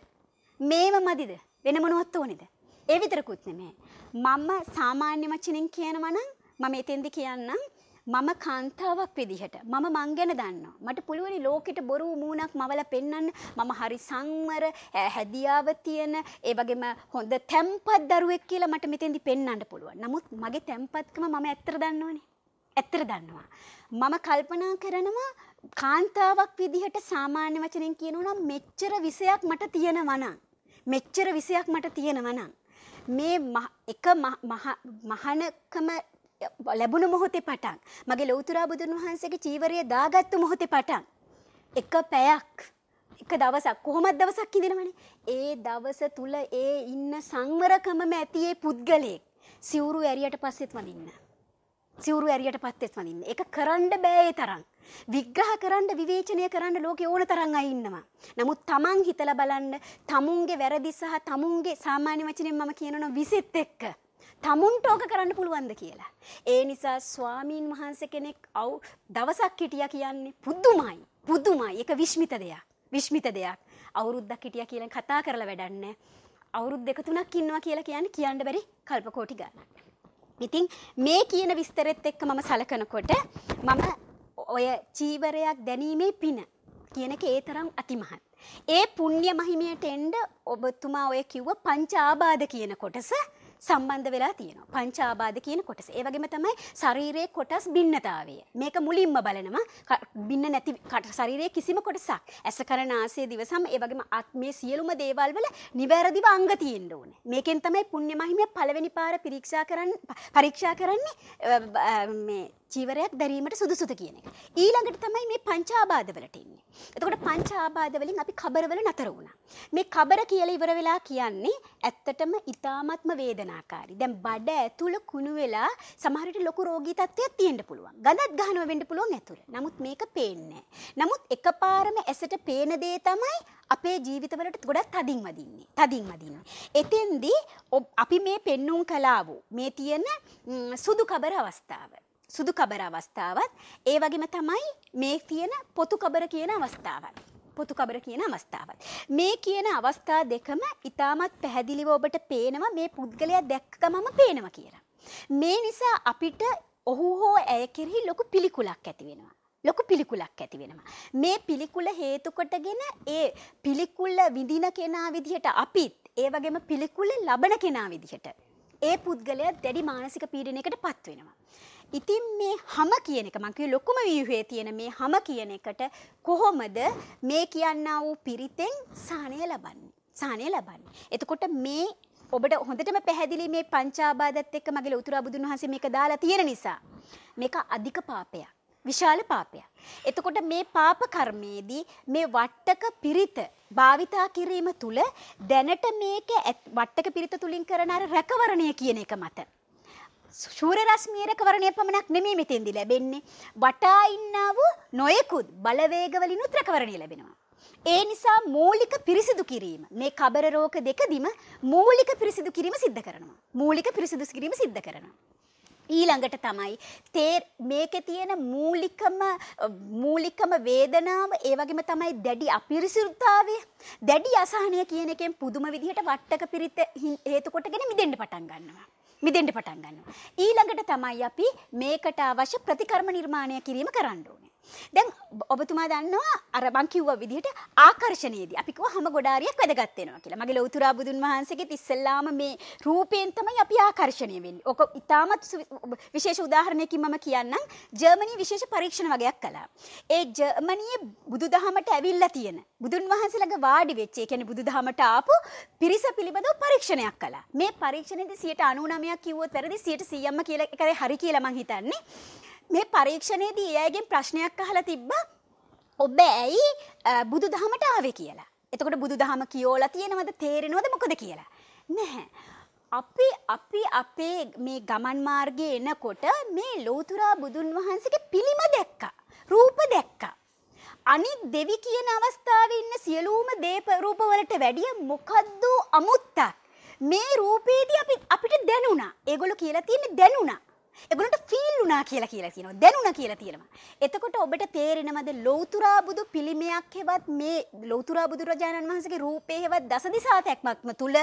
මේම මදිද? වෙන මොනවත් ඕනේද? ඒ විතරකුත් නෙමෙයි. මම සාමාන්‍ය වචනෙන් කියනවා නම් මම එතෙන්දි කියන්නම් මම කාන්තාවක් විදිහට මම මං ගැන දන්නවා මට පුළුවනි ලෝකෙට බොරු මූණක් මවලා පෙන්වන්න මම හරි සංවර හැදියාව තියෙන ඒ වගේම හොඳ තැම්පත් දරුවෙක් කියලා මට මෙතෙන්දි පෙන්වන්න පුළුවන් නමුත් මගේ තැම්පත්කම මම ඇත්තට දන්නවනේ ඇත්තට දන්නවා මම කල්පනා කරනවා කාන්තාවක් විදිහට සාමාන්‍ය වචනෙන් කියනවා නම් මෙච්චර විෂයක් මට තියෙනවා නම් මෙච්චර විෂයක් මට තියෙනවා නම් මේ එක මහනකම ලැබුණු මොහොතේ පටන් මගේ ලෞතර බුදුන් වහන්සේගේ චීවරය දාගත්තු මොහොතේ පටන් එක පැයක් එක දවසක් කොහොමත් දවසක් ඉඳෙනවනේ ඒ දවස තුල ඒ ඉන්න සංවරකමම ඇති ඒ පුද්ගලයෙක් සිවුරු ඇරියට පස්සෙත් වඳින්න සිවුරු ඇරියට පස්සෙස් වඳින්න. ඒක කරන්න බෑ තරම්. විග්‍රහ කරන්න විවේචනය කරන්න ලෝකේ ඕන තරම් අය ඉන්නවා. නමුත් Taman හිතලා බලන්න tamunගේ වැරදි සහ tamunගේ සාමාන්‍ය වචනෙන් මම කියනවා විසෙත් එක්ක. tamunට ඕක කරන්න පුළුවන්ද කියලා. ඒ නිසා ස්වාමින් වහන්සේ කෙනෙක් අවු දවසක් හිටියා කියන්නේ පුදුමයි. පුදුමයි. ඒක විශ්මිත දෙයක්. විශ්මිත දෙයක්. අවුරුද්දක් හිටියා කියලා කතා කරලා වැඩක් නැහැ. අවුරුදු දෙක තුනක් ඉන්නවා කියලා කියන්නේ කියන්න බැරි කල්ප කෝටි ගණනක්. ඉතින් මේ කියන විස්තරෙත් එක්ක මම සලකනකොට මම ඔය චීවරයක් දැනීමේ පින කියන එක ඒ තරම් අතිමහත්. ඒ පුණ්‍ය මහිමයට එන්න ඔබතුමා ඔය කිව්ව පංච ආබාධ කියන කොටස සම්බන්ධ වෙලා තියෙනවා. පංචාබාධ කියන කොටස. ඒ වගේම තමයි ශරීරයේ කොටස් භින්නතාවය. මේක මුලින්ම බලනවා. භින්න නැති ශරීරයේ කිසිම කොටසක්. ඇස කරන ආසය දිව සම ඒ වගේම ආත්මයේ සියලුම දේවල් වල නිවැරදිව අංග තියෙන්න ඕනේ. මේකෙන් තමයි පුණ්‍ය මහිමය පළවෙනි පාර පරීක්ෂා කරන්න පරීක්ෂා කරන්නේ මේ චීවරයක් දැරීමට සුදුසුද කියන එක. ඊළඟට තමයි මේ පංචාබාධවලට ඉන්නේ. එතකොට පංචාබාධ වලින් අපි කබරවල නතර වුණා. මේ කබර කියලා ඉවර වෙලා කියන්නේ ඇත්තටම ඊ타මාත්ම වේදනාකාරී. දැන් බඩ ඇතුළ කුණු වෙලා සමහර විට ලොකු රෝගී තත්ත්වයක් තියෙන්න පුළුවන්. ගඳක් ගන්නවා වෙන්න පුළුවන් ඇතුළ. නමුත් මේක පේන්නේ නමුත් එකපාරම ඇසට පේන දේ තමයි අපේ ජීවිතවලට ගොඩක් තදින් වදින්නේ. තදින් වදින්නේ. එතෙන්දී අපි මේ පෙන්눔 කළා වූ මේ තියෙන සුදු කබර අවස්ථාව සුදු කබර අවස්ථාවත් ඒ වගේම තමයි මේ කියන පොතු කබර කියන අවස්ථාවත්. පොතු කබර කියන අවස්ථාවත්. මේ කියන අවස්ථා දෙකම ඉතාමත් පැහැදිලිව ඔබට පේනවා මේ පුද්ගලයා දැක්ක ගමම පේනවා කියලා. මේ නිසා අපිට ඔහු හෝ ඇය කෙරෙහි ලොකු පිළිකුලක් ඇති වෙනවා. ලොකු පිළිකුලක් ඇති වෙනවා. මේ පිළිකුල හේතු කොටගෙන ඒ පිළිකුල විඳින කෙනා විදිහට අපිත් ඒ වගේම පිළිකුල ලබන කෙනා විදිහට ඒ පුද්ගලයා දැඩි මානසික පීඩනයකට පත් වෙනවා. ඉතින් මේ හැම කියන එක මං කිය ලොකුම ව්‍යුහයේ තියෙන මේ හැම කියන එකට කොහොමද මේ කියන්නා වූ පිරිතෙන් සාහනය ලබන්නේ? සාහනය ලබන්නේ. එතකොට මේ ඔබට හොඳටම පැහැදිලි මේ පංචාබාධත් එක්ක මගේ ලෞතර බුදුන් වහන්සේ මේක දාලා තියෙන නිසා මේක අධික පාපයක්. විශාල පාපයක්. එතකොට මේ පාප කර්මයේදී මේ වට්ටක පිරිත භාවිතා කිරීම තුළ දැනට මේක වට්ටක පිරිත තුලින් කරන අර රැකවරණය කියන එක මත ශූරරශ්මීරකවරණය පමණක් නෙමේ මෙතෙන්දි ලැබෙන්නේ. වටා ඉන්නා වූ නොයෙකුත් බලවේගවලිනුත් රැකවරණය ලැබෙනවා. ඒ නිසා මූලික පිරිසිදු කිරීම මේ කබර රෝග දෙකදිම මූලික පිරිසිදු කිරීම සිද්ධ කරනවා. මූලික පිරිසිදු කිරීම සිද්ධ කරනවා. ඊළඟට තමයි තේ මේකේ තියෙන මූලිකම මූලිකම වේදනාව ඒ වගේම තමයි දැඩි අපිරිසිදුතාවය දැඩි අසහනය කියන එකෙන් පුදුම විදිහට වට්ටක පිරිත හේතු කොටගෙන මිදෙන්න පටන් ගන්නවා මිදෙන්ට පටන් ගන්නවා. ඊළඟට තමයි අපි මේකට අවශ්‍ය ප්‍රතිකර්ම නිර්මාණය කිරීම කරන්න ඕනේ. දැන් ඔබතුමා දන්නවා අර මං කිව්වා විදිහට ආකර්ෂණයේදී අපි කිව්වා හැම ගොඩාරියක් වැදගත් වෙනවා කියලා. මගේ ලෞතුරා බුදුන් වහන්සේගෙත් ඉස්සෙල්ලාම මේ රූපයෙන් තමයි අපි ආකර්ෂණය වෙන්නේ. ඕක ඉතාමත් විශේෂ උදාහරණයකින් මම කියන්නම්. ජර්මනි විශේෂ පරීක්ෂණ වගයක් කළා. ඒ ජර්මනියේ බුදුදහමට ඇවිල්ලා තියෙන බුදුන් වහන්සේ ළඟ වාඩි වෙච්ච, ඒ කියන්නේ බුදුදහමට ආපු පිරිස පිළිබඳව පරීක්ෂණයක් කළා. මේ පරීක්ෂණයේදී 99ක් කිව්වොත් වැරදි 100%ක්ම කියලා එකරේ හරි කියලා මං හිතන්නේ. මේ පරීක්ෂණයේදී ඒ අයගෙන් ප්‍රශ්නයක් අහලා තිබ්බා ඔබ ඇයි බුදු දහමට ආවේ කියලා. එතකොට බුදු දහම කියෝලා තියෙනවද තේරෙනවද මොකද කියලා. නැහැ. අපි අපි අපේ මේ ගමන් මාර්ගයේ එනකොට මේ ලෝතුරා බුදුන් වහන්සේගේ පිළිම දැක්කා. රූප දැක්කා. අනිත් දෙවි කියන අවස්ථාවේ ඉන්න සියලුම දේප රූපවලට වැඩිය මොකද්ද අමුත්තක්. මේ රූපේදී අපි අපිට දැනුණා. ඒගොල්ලෝ කියලා තියෙන්නේ දැනුණා. ඒගොල්ලන්ට ෆීල් වුණා කියලා කියලා තියෙනවා. දැනුණා කියලා තියෙනවා. එතකොට ඔබට තේරෙනවද ලෞතුරා බුදු පිළිමයක් හෙවත් මේ ලෞතුරා බුදුරජාණන් වහන්සේගේ රූපේ හෙවත් දසදිසා තැක්මක්ම තුල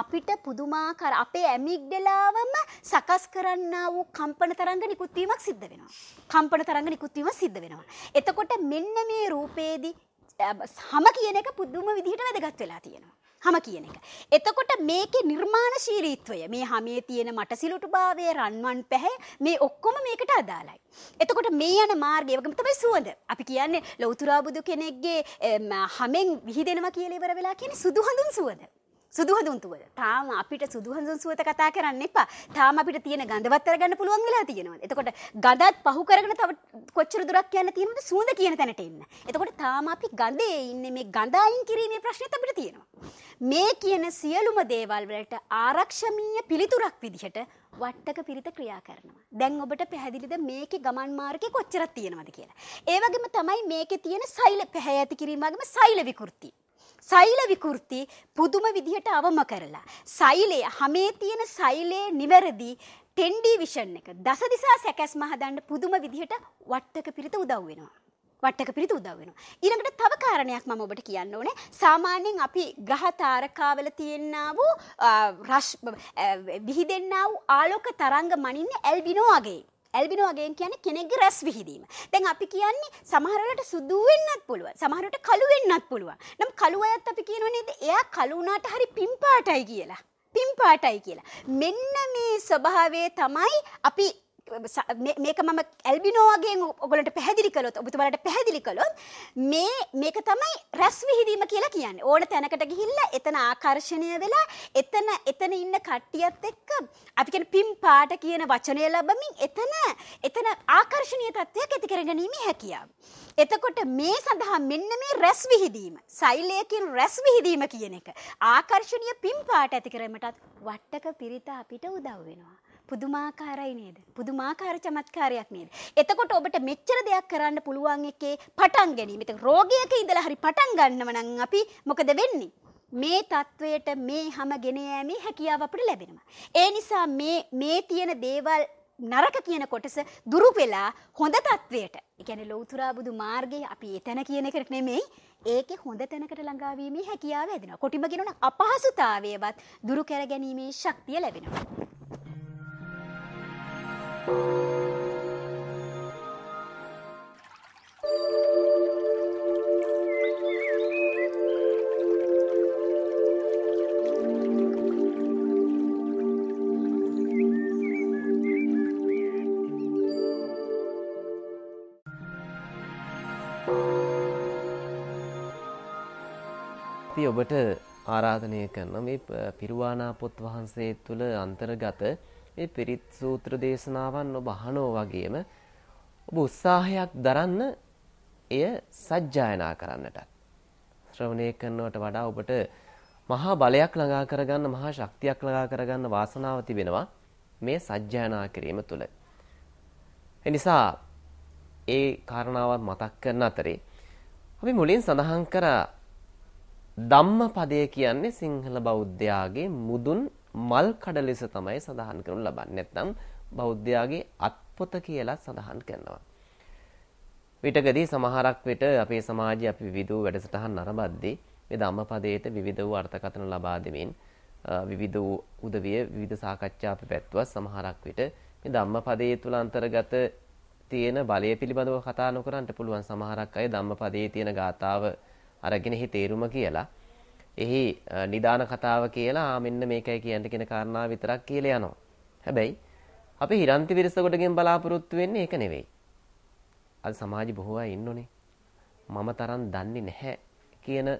අපිට පුදුමාකාර අපේ ඇමිග්ඩලාවම සකස් කරන්නා වූ කම්පන තරංග නිකුත් වීමක් සිද්ධ වෙනවා. කම්පන තරංග නිකුත් වීම සිද්ධ වෙනවා. එතකොට මෙන්න මේ රූපේදී සම කියන එක පුදුම විදිහට වැදගත් වෙලා තියෙනවා. හම කියන එක. එතකොට මේකේ නිර්මාණශීලීත්වය මේ හමේ තියෙන මට සිලුටුභාවය රන්වන් පැහැ මේ ඔක්කොම මේකට අදාළයි. එතකොට මේ යන මාර්ගය වගේම තමයි සුවඳ. අපි කියන්නේ ලෞතර බුදු කෙනෙක්ගේ හමෙන් විහිදෙනවා කියලා ඉවර වෙලා කියන්නේ සුදු හඳුන් සුවඳ. සුදුහඳුන් තුවල. තාම අපිට සුදුහඳුන් සුවත කතා කරන්න එපා. තාම අපිට තියෙන ගඳවත් අරගන්න පුළුවන් වෙලා තියෙනවා. එතකොට ගඳත් පහු කරගෙන තව කොච්චර දුරක් යන්න තියෙනවද සුවඳ කියන තැනට එන්න. එතකොට තාම අපි ගඳේ ඉන්නේ මේ ගඳායින් කිරීමේ ප්‍රශ්නෙත් අපිට තියෙනවා. මේ කියන සියලුම දේවල් වලට ආරක්ෂමීය පිළිතුරක් විදිහට වට්ටක පිරිත ක්‍රියා කරනවා. දැන් ඔබට පැහැදිලිද මේකේ ගමන් මාර්ගය කොච්චරක් තියෙනවද කියලා. ඒ වගේම තමයි මේකේ තියෙන සෛල පැහැ ඇති කිරීම වගේම සෛල විකෘති. සෛල විකෘති පුදුම විදිහට අවම කරලා සෛලය හැමේ තියෙන සෛලයේ නිවැරදි ටෙන්ඩී විෂන් එක දස දිසා සැකැස්ම හදන්න පුදුම විදිහට වට්ටක පිරිත උදව් වෙනවා. වට්ටක පිරිත උදව් වෙනවා. ඊළඟට තව කාරණයක් මම ඔබට කියන්න ඕනේ. සාමාන්‍යයෙන් අපි ග්‍රහ තාරකාවල තියෙනා වූ රශ් විහිදෙන්නා වූ ආලෝක තරංග මනින්නේ ඇල්බිනෝ වගේ. ඇල්බිනෝ වගේන් කියන්නේ කෙනෙක්ගේ රැස් විහිදීම. දැන් අපි කියන්නේ සමහරවලට සුදු වෙන්නත් පුළුවන්. සමහරවට කළු වෙන්නත් පුළුවන්. නම් කළු අයත් අපි කියනවා නේද? එයා කළු වුණාට හරි පිම්පාටයි කියලා. පිම්පාටයි කියලා. මෙන්න මේ ස්වභාවය තමයි අපි මේක මම ඇල්බිනෝ වගේ ඔගලට පැහැදිලි කළොත් ඔබතුමාලට පැහැදිලි කළොත් මේ මේක තමයි රැස් විහිදීම කියලා කියන්නේ. ඕන තැනකට ගිහිල්ලා එතන ආකර්ෂණය වෙලා එතන එතන ඉන්න කට්ටියත් එක්ක අපි කියන පිම් පාට කියන වචනය ලැබමින් එතන එතන ආකර්ෂණීය තත්ත්වයක් ඇති කරගැනීමේ හැකියාව. එතකොට මේ සඳහා මෙන්න මේ රැස් විහිදීම සෛලයකින් රැස් විහිදීම කියන එක ආකර්ෂණීය පින් පාට ඇති කිරීමටත් වට්ටක පිරිත අපිට උදව් වෙනවා පුදුමාකාරයි නේද? පුදුමාකාර චමත්කාරයක් නේද? එතකොට ඔබට මෙච්චර දෙයක් කරන්න පුළුවන් එකේ පටන් ගැනීම. ඒක රෝගියක ඉඳලා හරි පටන් ගන්නව නම් අපි මොකද වෙන්නේ? මේ தത്വයට මේ හැම ගෙන යෑමේ හැකියාව අපිට ලැබෙනවා. ඒ නිසා මේ මේ තියෙන දේවල් නරක කියන කොටස දුරු වෙලා හොඳ තත්වයට එකැන ලෝතුරා බුදු මාර්ගයේ අපි එතැන කියන එකට නෙමෙයි ඒක හොඳ තැනකට ළඟාවීමේ හැකියාව ඇදෙන කොටිම ගෙනන අපහසුතාවයවත් දුරු කැර ගැනීමේ ශක්තිය ලැබෙනවා. අපි ඔබට ආරාධනය කරන මේ පිරුවානා පොත් වහන්සේ තුළ අන්තර්ගත මේ පිරිත් සූත්‍ර දේශනාවන් ඔබ අහනෝ වගේම ඔබ උත්සාහයක් දරන්න එය සජ්ජායනා කරන්නට ශ්‍රවණය කරනවට වඩා ඔබට මහා බලයක් ළඟා කරගන්න මහා ශක්තියක් ළඟා කරගන්න වාසනාව තිබෙනවා මේ සජ්ජායනා කිරීම තුළ. එනිසා ඒ කාරණාවත් මතක් කරන අතරේ අපි මුලින් සඳහන් කර ධම්මපදය කියන්නේ සිංහල බෞද්ධයාගේ මුදුන් මල් කඩ ලෙස තමයි සඳහන් කරනු ලබන්නේ. නැත්නම් බෞද්ධයාගේ අත්පොත කියලා සඳහන් කරනවා. විටකදී සමහරක් විට අපේ සමාජයේ අපි විවිධ වැඩසටහන් නරඹද්දී මේ ධම්මපදයට විවිධ වූ අර්ථකථන ලබා දෙමින් විවිධ වූ උදවිය විවිධ සාකච්ඡා අපි පැවැත්වුවා සමහරක් විට මේ ධම්මපදයේ තුල අන්තර්ගත තියෙන බලය පිළිබඳව කතා නොකරන්න පුළුවන් සමහරක් අය ධම්මපදයේ තියෙන ගාතාව අරගෙන හි තේරුම කියලා එහි නිදාන කතාව කියලා ආ මෙන්න මේකයි කියන්න කියන කාරණාව විතරක් කියලා යනවා. හැබැයි අපි හිරන්ති විරස කොටගෙන් බලාපොරොත්තු වෙන්නේ ඒක නෙවෙයි. අද සමාජෙ බොහෝ අය ඉන්නෝනේ. මම තරම් දන්නේ නැහැ කියන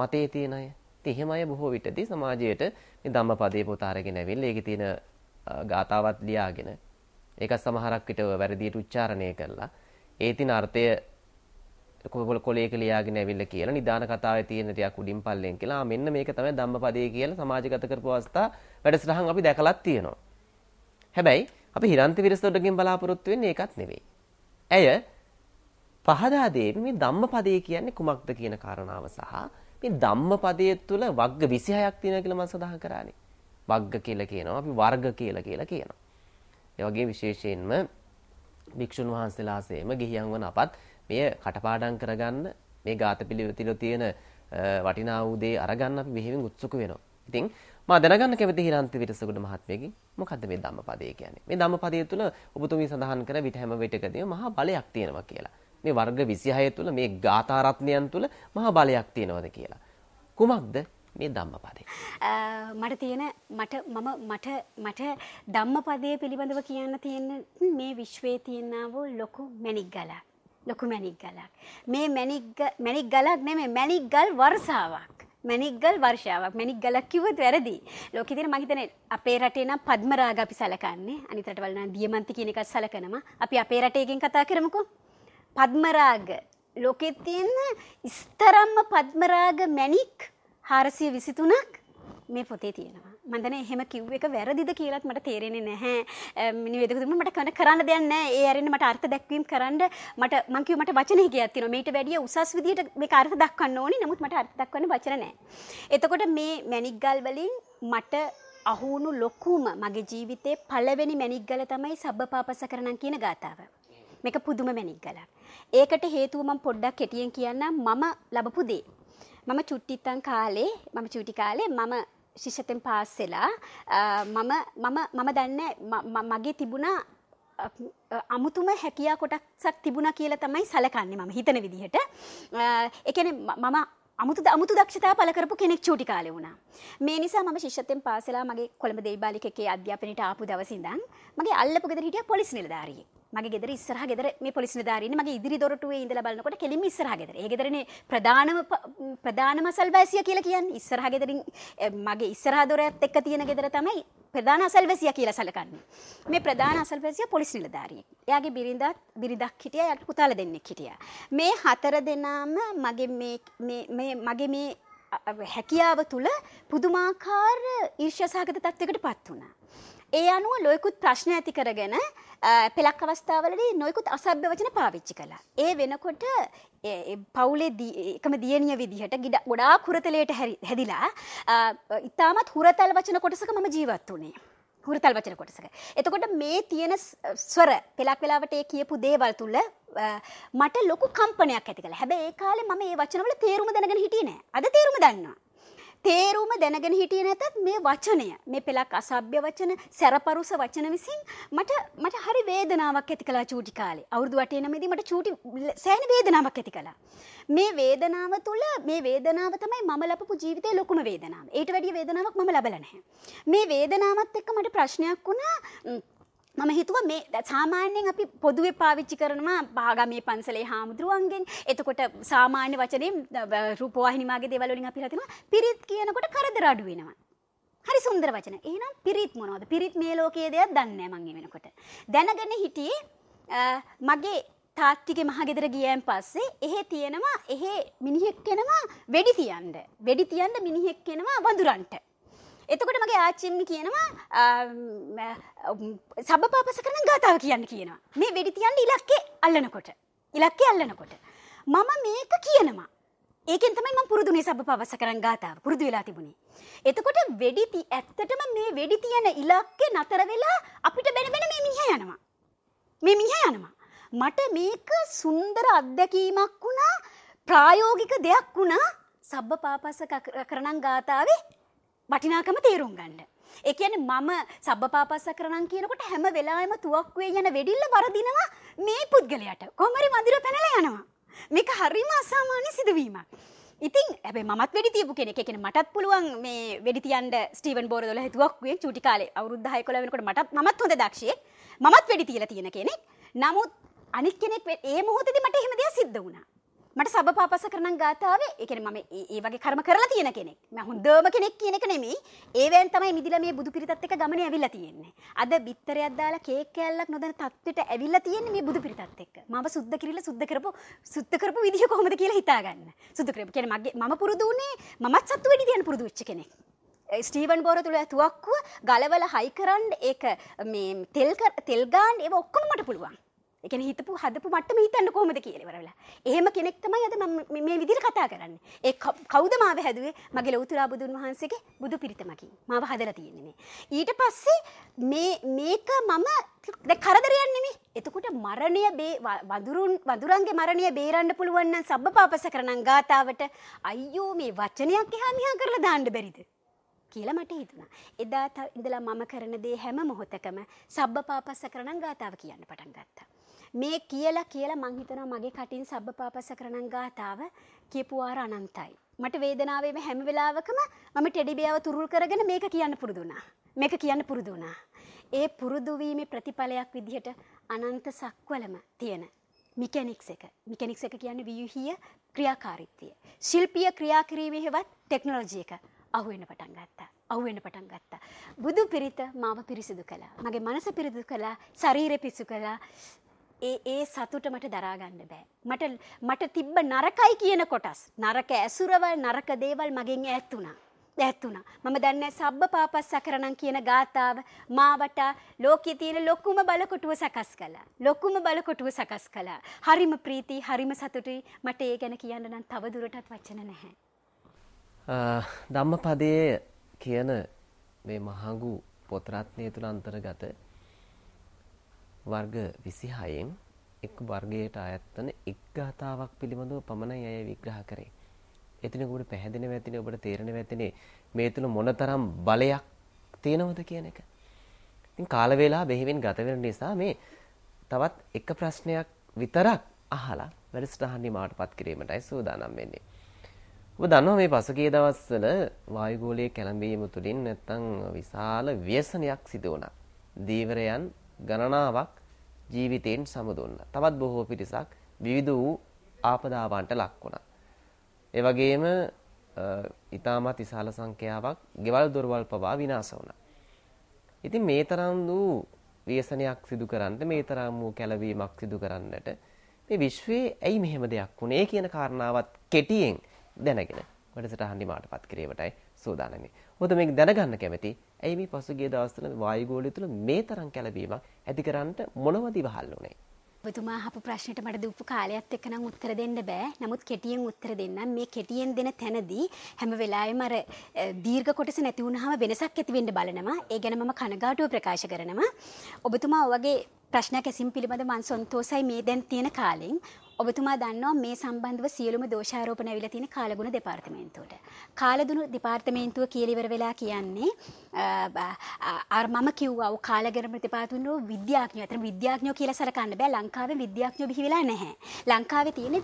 මතයේ තියෙන අය. ඉතින් එහෙම අය බොහෝ විටදී සමාජයට මේ ධම්මපදයේ පොත අරගෙන ඇවිල්ලා ඒකේ තියෙන ගාතාවත් ලියාගෙන ඒක සමහරක් විට වැරදියට උච්චාරණය කරලා ඒ තින අර්ථය කොබල කොලේ කියලා ඇවිල්ලා කියලා නිදාන කතාවේ තියෙන ටිකක් උඩින් පල්ලෙන් කියලා මෙන්න මේක තමයි ධම්මපදයේ කියලා සමාජගත කරපු අවස්ථා වැඩසටහන් අපි දැකලත් තියෙනවා. හැබැයි අපි හිරන්ති විරසොඩගෙන් බලාපොරොත්තු වෙන්නේ ඒකත් නෙවෙයි. ඇය පහදා දෙවි මේ ධම්මපදයේ කියන්නේ කුමක්ද කියන කාරණාව සහ මේ ධම්මපදයේ තුල වර්ග 26ක් තියෙනවා කියලා මම සඳහන් කරානේ. වර්ග කියලා කියනවා අපි වර්ග කියලා කියලා කියනවා. ඒ වගේ විශේෂයෙන්ම භික්ෂුන් වහන්සේලාසේම ගිහියන් වන අපත් මෙය කටපාඩම් කරගන්න මේ ગાත පිළිවෙතිල තියෙන වටිනා වූ දේ අරගන්න අපි මෙහෙම උත්සුක වෙනවා. ඉතින් මා දැනගන්න කැමති හිරන්ති විරසගොඩ මහත්මයාගෙන් මොකද්ද මේ ධම්මපදය කියන්නේ? මේ ධම්මපදය තුල ඔබතුමී සඳහන් කර විට හැම විටකදීම මහා බලයක් තියෙනවා කියලා. මේ වර්ග 26 තුල මේ ગાථා රත්නයන් තුල මහා බලයක් තියෙනවද කියලා. කුමක්ද මේ ධම්මපදේ. මට තියෙන මට මම මට මට ධම්මපදයේ පිළිබඳව කියන්න තියෙන මේ විශ්වයේ තියෙනා වූ ලොකු මැණික් ගලක්. ලොකු මැණික් ගලක්. මේ මැණික් මැණික් ගලක් නෙමෙයි මැණික් ගල් වර්ෂාවක්. මැණික් ගල් වර්ෂාවක්. මැණික් ගලක් කිව්වොත් වැරදි. ලෝකෙ තියෙන මම හිතන්නේ අපේ රටේ නම් පද්මරාග අපි සැලකන්නේ. අනිත් රටවල නම් දියමන්ති කියන එකක් සැලකනවා. අපි අපේ රටේ එකෙන් කතා කරමුකෝ. පද්මරාග ලෝකෙ තියෙන ඉස්තරම්ම පද්මරාග මැණික් 423ක් මේ පොතේ තියෙනවා. මදන එහෙම කිව් එක වැරදිද කියලත් මට තේරෙන නැහැ මිනි වෙදකුතුම මට කන කරන්න දෙන්න ඒ අරන්න මට අර්ථ දැක්වීම් කරන්න මට මංකිව මට වචන ගත්තින මේට වැඩිය උසස් විදිට මේ අර්ථ දක්වන්න ඕනි නමුත් මට අර්ථ දක්වන්න වචනෑ. එතකොට මේ මැනික්ගල් වලින් මට අහුණු ලොකුම මගේ ජීවිතේ පලවෙනි මැනික්ගල තමයි සබ පාපස කරන කියන ගාතාව. මේක පුදුම මැනික්ගලක්. ඒකට හේතුවමම් පොඩ්ඩක් කෙටියෙන් කියන්න මම ලබපුදේ. මම චුට්ටිත්තන් කාලේ මම චුටි කාලේ මම ශිෂ්‍යතෙන් පාස් වෙලා මම මම මම දන්න මගේ තිබුණා අමුතුම හැකියා කොටක්සක් තිබුණා කියලා තමයි සලකන්නේ මම හිතන විදිහට. ඒ කියන්නේ මම අමුතු අමුතු දක්ෂතා පල කරපු කෙනෙක් චූටි කාලේ වුණා. මේ නිසා මම ශිෂ්‍යත්වයෙන් පාස් වෙලා මගේ කොළඹ දෙවිබාලිකකේ අධ්‍යාපනයට ආපු දවස් ඉඳන් මගේ අල්ලපු ගෙදර හිටිය පොලිස් නිලධාරියෙක්. මගේ ගෙදර ඉස්සරහ ගෙදර මේ පොලිස් නිලධාරීන් මගේ ඉදිරි දොරටුවේ ඉඳලා බලනකොට කෙලින්ම ඉස්සරහ ගෙදර. ඒ ගෙදරනේ ප්‍රධානම ප්‍රධානම අසල්වැසියා කියලා කියන්නේ. ඉස්සරහ ගෙදරින් මගේ ඉස්සරහ දොරත් එක්ක තියෙන ගෙදර තමයි ප්‍රධාන අසල්වැසියා කියලා සැලකන්නේ. මේ ප්‍රධාන අසල්වැසියා පොලිස් නිලධාරියෙක්. එයාගේ බිරිඳක් බිරිඳක් හිටියා. එයාට පුතාලා දෙන්නෙක් හිටියා. මේ හතර දෙනාම මගේ මේ මේ මගේ මේ හැකියාව තුල පුදුමාකාර ඊර්ෂ්‍යාසහගත තත්වයකට පත් වුණා. ඒ අනුව ලොයකුත් ප්‍රශ්න ඇති කරගෙන පෙළක් අවස්ථාවලදී නොයකුත් අසභ්‍ය වචන පාවිච්චි කළා. ඒ වෙනකොට පවුලේ එකම දියණිය විදිහට ගිඩ ගොඩාක් හුරතලයට හැදිලා ඉතාමත් හුරතල් වචන කොටසක මම ජීවත් වුණේ. හුරතල් වචන කොටසක. එතකොට මේ තියෙන ස්වර පෙළක් වෙලාවට ඒ කියපු දේවල් තුල මට ලොකු කම්පනයක් ඇති කළා. හැබැයි ඒ කාලේ මම මේ වචනවල තේරුම දැනගෙන හිටියේ නෑ. අද තේරුම දන්නවා. තේරුම දැනගෙන හිටියේ නැතත් මේ වචනය මේ පෙලක් අසභ්‍ය වචන සැරපරුස වචන විසින් මට මට හරි වේදනාවක් ඇති කළා චූටි කාලේ. අවුරුදු 8 9 මට චූටි සෑහෙන වේදනාවක් ඇති කළා. මේ වේදනාව තුළ මේ වේදනාව තමයි මම ලබපු ජීවිතේ ලොකුම වේදනාව. ඊට වැඩිය වේදනාවක් මම ලබලා නැහැ. මේ වේදනාවත් එක්ක මට ප්‍රශ්නයක් වුණා මම හිතුව මේ සාමාන්‍යයෙන් අපි පොදුවේ පාවිච්චි කරනවා භාගමී පන්සලේ හාමුදුරුවන්ගෙන් එතකොට සාමාන්‍ය වචනයෙන් රූපවාහිනී මාගේ දේවල් වලින් අපි හිතනවා පිරිත් කියනකොට කරදර අඩු වෙනවා. හරි සුන්දර වචන. එහෙනම් පිරිත් මොනවද? පිරිත් මේ ලෝකයේ දෙයක් දන්නේ නැහැ මම වෙනකොට. දැනගෙන හිටියේ මගේ තාත්තිගේ මහගෙදර ගියන් පස්සේ එහෙ තියෙනවා එහෙ මිනිහෙක් කෙනවා වෙඩි තියන්න. වෙඩි තියන්න මිනිහෙක් කෙනවා වඳුරන්ට. එතකොට මගේ ආච්චිම්ම කියනවා සබපාපස කරන ගාතාව කියන්න කියනවා. මේ වෙඩි තියන්න ඉලක්කේ අල්ලනකොට. ඉලක්කේ අල්ලනකොට. මම මේක කියනවා. ඒකෙන් තමයි මම පුරුදුනේ සබපාපස කරන් ගාතාව. පුරුදු වෙලා තිබුණේ. එතකොට වෙඩි ඇත්තටම මේ වෙඩි තියන ඉලක්කේ නතර වෙලා අපිට බැන බැන මේ මිනිහා යනවා. මේ මිනිහා යනවා. මට මේක සුන්දර අත්දැකීමක් වුණා. ප්‍රායෝගික දෙයක් වුණා. සබ්බ පාපස්ස කරණං ගාතාවේ වටිනාකම තේරුම් ගන්න. ඒ කියන්නේ මම සබ්බපාපස්ස කරනම් කියනකොට හැම වෙලාවෙම තුවක්කුවේ යන වෙඩිල්ල වරදිනවා මේ පුද්ගලයාට. කොහොම හරි වඳුර පැනලා යනවා. මේක හරිම අසාමාන්‍ය සිදුවීමක්. ඉතින් හැබැයි මමත් වෙඩි තියපු කෙනෙක්. ඒ කියන්නේ මටත් පුළුවන් මේ වෙඩි තියන්න ස්ටීවන් බෝරදොල හිතුවක්කුවේ චූටි කාලේ අවුරුදු 10 11 වෙනකොට මටත් මමත් හොඳ දක්ෂයෙක්. මමත් වෙඩි තියලා තියෙන කෙනෙක්. නමුත් අනිත් කෙනෙක් ඒ මොහොතේදී මට එහෙම දෙයක් සිද්ධ වුණා. මට සබපාපස කරන ගාථාවේ එකන ම ඒ වගේ කරම කරලා තියෙන කෙනෙක් ම හොඳම කෙනෙක් කියන කනෙමි ඒවැන් තමයි මිදිල මේ බුදු පිරිතත් එක ගමන ඇවිල්ලා තියෙන්නේ අද බිත්තරයක් දාලා කේක් කෑල්ලක් නොදැන තත්ත්වයට ඇවිල්ලා තියෙන්නේ මේ බුදු පිරිතත් එක්ක මම සුද්ධ කිරිලා සුද්ධ කරපු සුද්ධ කරපු විදිහ කොහොමද කියලා හිතාගන්න සුද්ධ කරපු කියන්නේ මගේ මම පුරුදු උනේ මමත් සත්තු වෙඩි තියන්න පුරුදු වෙච්ච කෙනෙක් ස්ටීවන් බෝර තුළ ඇතුවක්කුව ගලවල හයිකරන්ඩ ඒ මේ තෙල්ගාන් ඒ ඔක්කොම මට පුළුවන් ඒ කියන්නේ හිතපු හදපු මට්ටම හිතන්න කොහොමද කියලා ඉවර වෙලා. එහෙම කෙනෙක් තමයි අද මම මේ විදිහට කතා කරන්නේ. ඒ කවුද මාව හැදුවේ? මගේ ලෞතුරා බුදුන් වහන්සේගේ බුදු පිරිතමකින්. මාව හදලා තියෙන්නේ මේ. ඊට පස්සේ මේ මේක මම දැන් කරදරයක් නෙමෙයි. එතකොට මරණය වඳුරුන් වඳුරන්ගේ මරණය බේරන්න පුළුවන් නම් සබ්බපාපස කරණං ගාතාවට අයියෝ මේ වචනයක් එහා මෙහා කරලා දාන්න බැරිද? කියලා මට හිතුණා. එදා ඉඳලා මම කරන දේ හැම මොහොතකම සබ්බපාපස කරණං ගාතාව කියන්න පටන් ගත්තා. මේ කියලා කියලා මං හිතනවා මගේ කටින් සබ්බපාපස කරණං ගාතාව කියපුවාර අනන්තයි. මට වේදනාවේම හැම වෙලාවකම මම ටෙඩි බියව තුරුල් කරගෙන මේක කියන්න පුරුදු වුණා. මේක කියන්න පුරුදු වුණා. ඒ පුරුදු වීමේ ප්‍රතිඵලයක් විදිහට අනන්ත සක්වලම තියෙන මිකැනික්ස් එක. මිකැනික්ස් එක කියන්නේ ව්‍යුහීය ක්‍රියාකාරීත්වය. ශිල්පීය ක්‍රියාකිරීමේවත් ටෙක්නොලොජි එක අහු වෙන පටන් ගත්තා. අවුවෙන පටන් ගත්තා. බුදු පිරිත මාව පිරිසිදු කළා. මගේ මනස පිරිසිදු කළා, ශරීරය පිරිසිදු කළා, ඒ ඒ සතුට මට දරාගන්න බෑ. මට මට තිබ්බ නරකයි කියන කොටස්. නරක ඇසුරවල් නරක දේවල් මගෙන් ඈත් වුණා. ඈත් වුණා. මම දන්නේ සබ්බ පාපස්සකරණම් කියන ගාතාව මාවට ලෝකයේ තියෙන ලොකුම බලකොටුව සකස් කළා. ලොකුම බලකොටුව සකස් කළා. හරිම ප්‍රීති, හරිම සතුටුයි. මට ඒ ගැන කියන්න නම් තව දුරටත් වචන නැහැ. ධම්මපදයේ කියන මේ මහඟු පොත් රත්නය තුල අන්තර්ගත වර්ග 26න් එක් වර්ගයට අයත් වන එක් ගාතාවක් පිළිබඳව පමණයි අය විග්‍රහ කරේ. එතන ඔබට පැහැදිලිව ඇතිනේ ඔබට තේරෙනව ඇතිනේ මේ තුල මොනතරම් බලයක් තියෙනවද කියන එක. ඉතින් කාල වේලා බෙහෙවින් ගත වෙන නිසා මේ තවත් එක ප්‍රශ්නයක් විතරක් අහලා වැඩසටහන් නිමාවටපත් කිරීමටයි සූදානම් වෙන්නේ. ඔබ දන්නවා මේ පසුගිය දවස්වල වායුගෝලයේ කැළඹීම තුලින් නැත්තම් විශාල ව්‍යසනයක් සිදු වුණා. දීවරයන් ගණනාවක් ජීවිතයෙන් සමුදුන්නා. තවත් බොහෝ පිරිසක් විවිධ වූ ආපදාවන්ට ලක් වුණා. ඒ වගේම ඊටමත් විශාල සංඛ්‍යාවක් ගෙවල් දොරවල් පවා විනාශ වුණා. ඉතින් මේ තරම් වූ ව්‍යසනයක් සිදු කරන්න මේ තරම් වූ කැළවීමක් සිදු කරන්නට මේ විශ්වයේ ඇයි මෙහෙම දෙයක් වුනේ කියන කාරණාවත් කෙටියෙන් දැනගෙන වැඩසටහන් දිමාටපත් කිරීමටයි සූදානම්යි. ඔබ මේක දැනගන්න කැමති ඇයි මේ පසුගිය දවස්වල වායුගෝලය තුල මේ තරම් කැළඹීමක් ඇති කරන්නට මොනවද ඉවහල් වුනේ? ඔබතුමා අහපු ප්‍රශ්නෙට මට දීපු කාලයත් එක්ක නම් උත්තර දෙන්න බෑ. නමුත් කෙටියෙන් උත්තර දෙන්නම්. මේ කෙටියෙන් දෙන තැනදී හැම වෙලාවෙම අර දීර්ඝ කොටස නැති වුනහම වෙනසක් ඇති වෙන්න බලනවා. ඒ ගැන මම කනගාටුව ප්‍රකාශ කරනවා. ඔබතුමා ඔයගේ ප්‍රශ්නයක් ඇසීම පිළිබඳ මං සන්තෝසයි මේ දැන් තියෙන කාලෙන් ඔබතුමා දන්නවා මේ සම්බන්ධව සියලුම දෝෂාරෝපණ ඇවිල්ලා තියෙන කාලගුණ දෙපාර්තමේන්තුවට. කාලදුණු දෙපාර්තමේන්තුව කියලා ඉවර වෙලා කියන්නේ අර මම කිව්වා ඔව් කාලගුණ දෙපාර්තමේන්තුව විද්‍යාඥයෝ. අතන විද්‍යාඥයෝ කියලා සලකන්න බෑ. ලංකාවේ විද්‍යාඥයෝ බිහි වෙලා නැහැ. ලංකාවේ තියෙන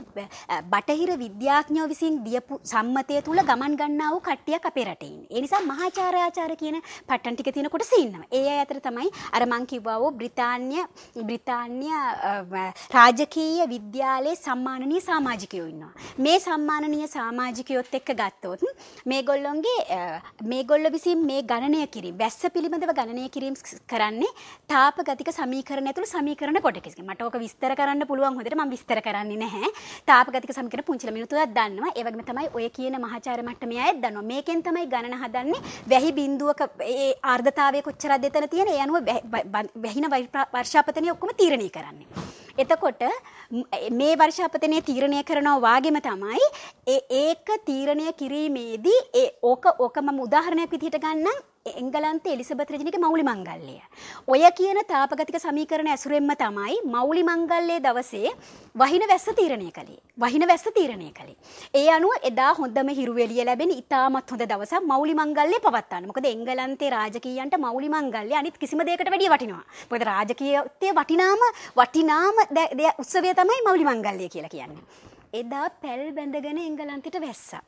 බටහිර විද්‍යාඥයෝ විසින් දියපු සම්මතය තුල ගමන් ගන්නා වූ කට්ටියක් අපේ රටේ ඉන්නේ. ඒ නිසා මහාචාර්යාචාර්ය කියන පට්ටන් ටික තියෙන කොටස ඉන්නවා. ඒ අය අතර තමයි අර මං කිව්වා ඔව් බ්‍රිතාන්‍ය බ්‍රිතාන්‍ය රාජකීය විද්‍යාල කාලේ සම්මානනීය සමාජිකයෝ ඉන්නවා. මේ සම්මානනීය සමාජිකයොත් එක්ක ගත්තොත් මේගොල්ලොන්ගේ මේගොල්ලෝ විසින් මේ ගණනය කිරීම, වැස්ස පිළිබඳව ගණනය කිරීම කරන්නේ තාපගතික සමීකරණ ඇතුළු සමීකරණ කොටකකින්. මට ඕක විස්තර කරන්න පුළුවන් හොඳට මම විස්තර කරන්නේ නැහැ. තාපගතික සමීකරණ පුංචි ළමයි උතුයක් දන්නවා. ඒ වගේම තමයි ඔය කියන මහාචාර්ය මට්ටමේ අයත් දන්නවා. මේකෙන් තමයි ගණන හදන්නේ. වැහි බිඳුවක ඒ ආර්ධතාවය කොච්චරද එතන තියෙන? ඒ අනුව වැහින වර්ෂාපතනය ඔක්කොම තීරණය කරන්නේ. එතකොට මේ ඒ වර්ෂාපතනය තීරණය කරනවා වාගෙම තමයි ඒක තීරණය කිරීමේදී ඒ ඕක ඕකම උදාහරණයක් විදිහට ගන්නම් එංගලන්තේ එලිසබෙත් රජිනියගේ මෞලි මංගල්‍යය. ඔය කියන තාපගතික සමීකරණ ඇසුරෙන්ම තමයි මෞලි මංගල්‍යයේ දවසේ වහින වැස්ස තීරණය කළේ. වහින වැස්ස තීරණය කළේ. ඒ අනුව එදා හොඳම හිරුවෙලිය ලැබෙන ඉතාමත් හොඳ දවසක් මෞලි මංගල්‍යයේ පවත්වන්න. මොකද එංගලන්තේ රාජකීයන්ට මෞලි මංගල්‍ය අනිත් කිසිම දෙයකට වැඩිය වටිනවා. මොකද රාජකීයත්වයේ වටිනාම වටිනාම උත්සවය තමයි මෞලි මංගල්‍යය කියලා කියන්නේ. එදා පැල් බැඳගෙන එංගලන්තෙට වැස්සා.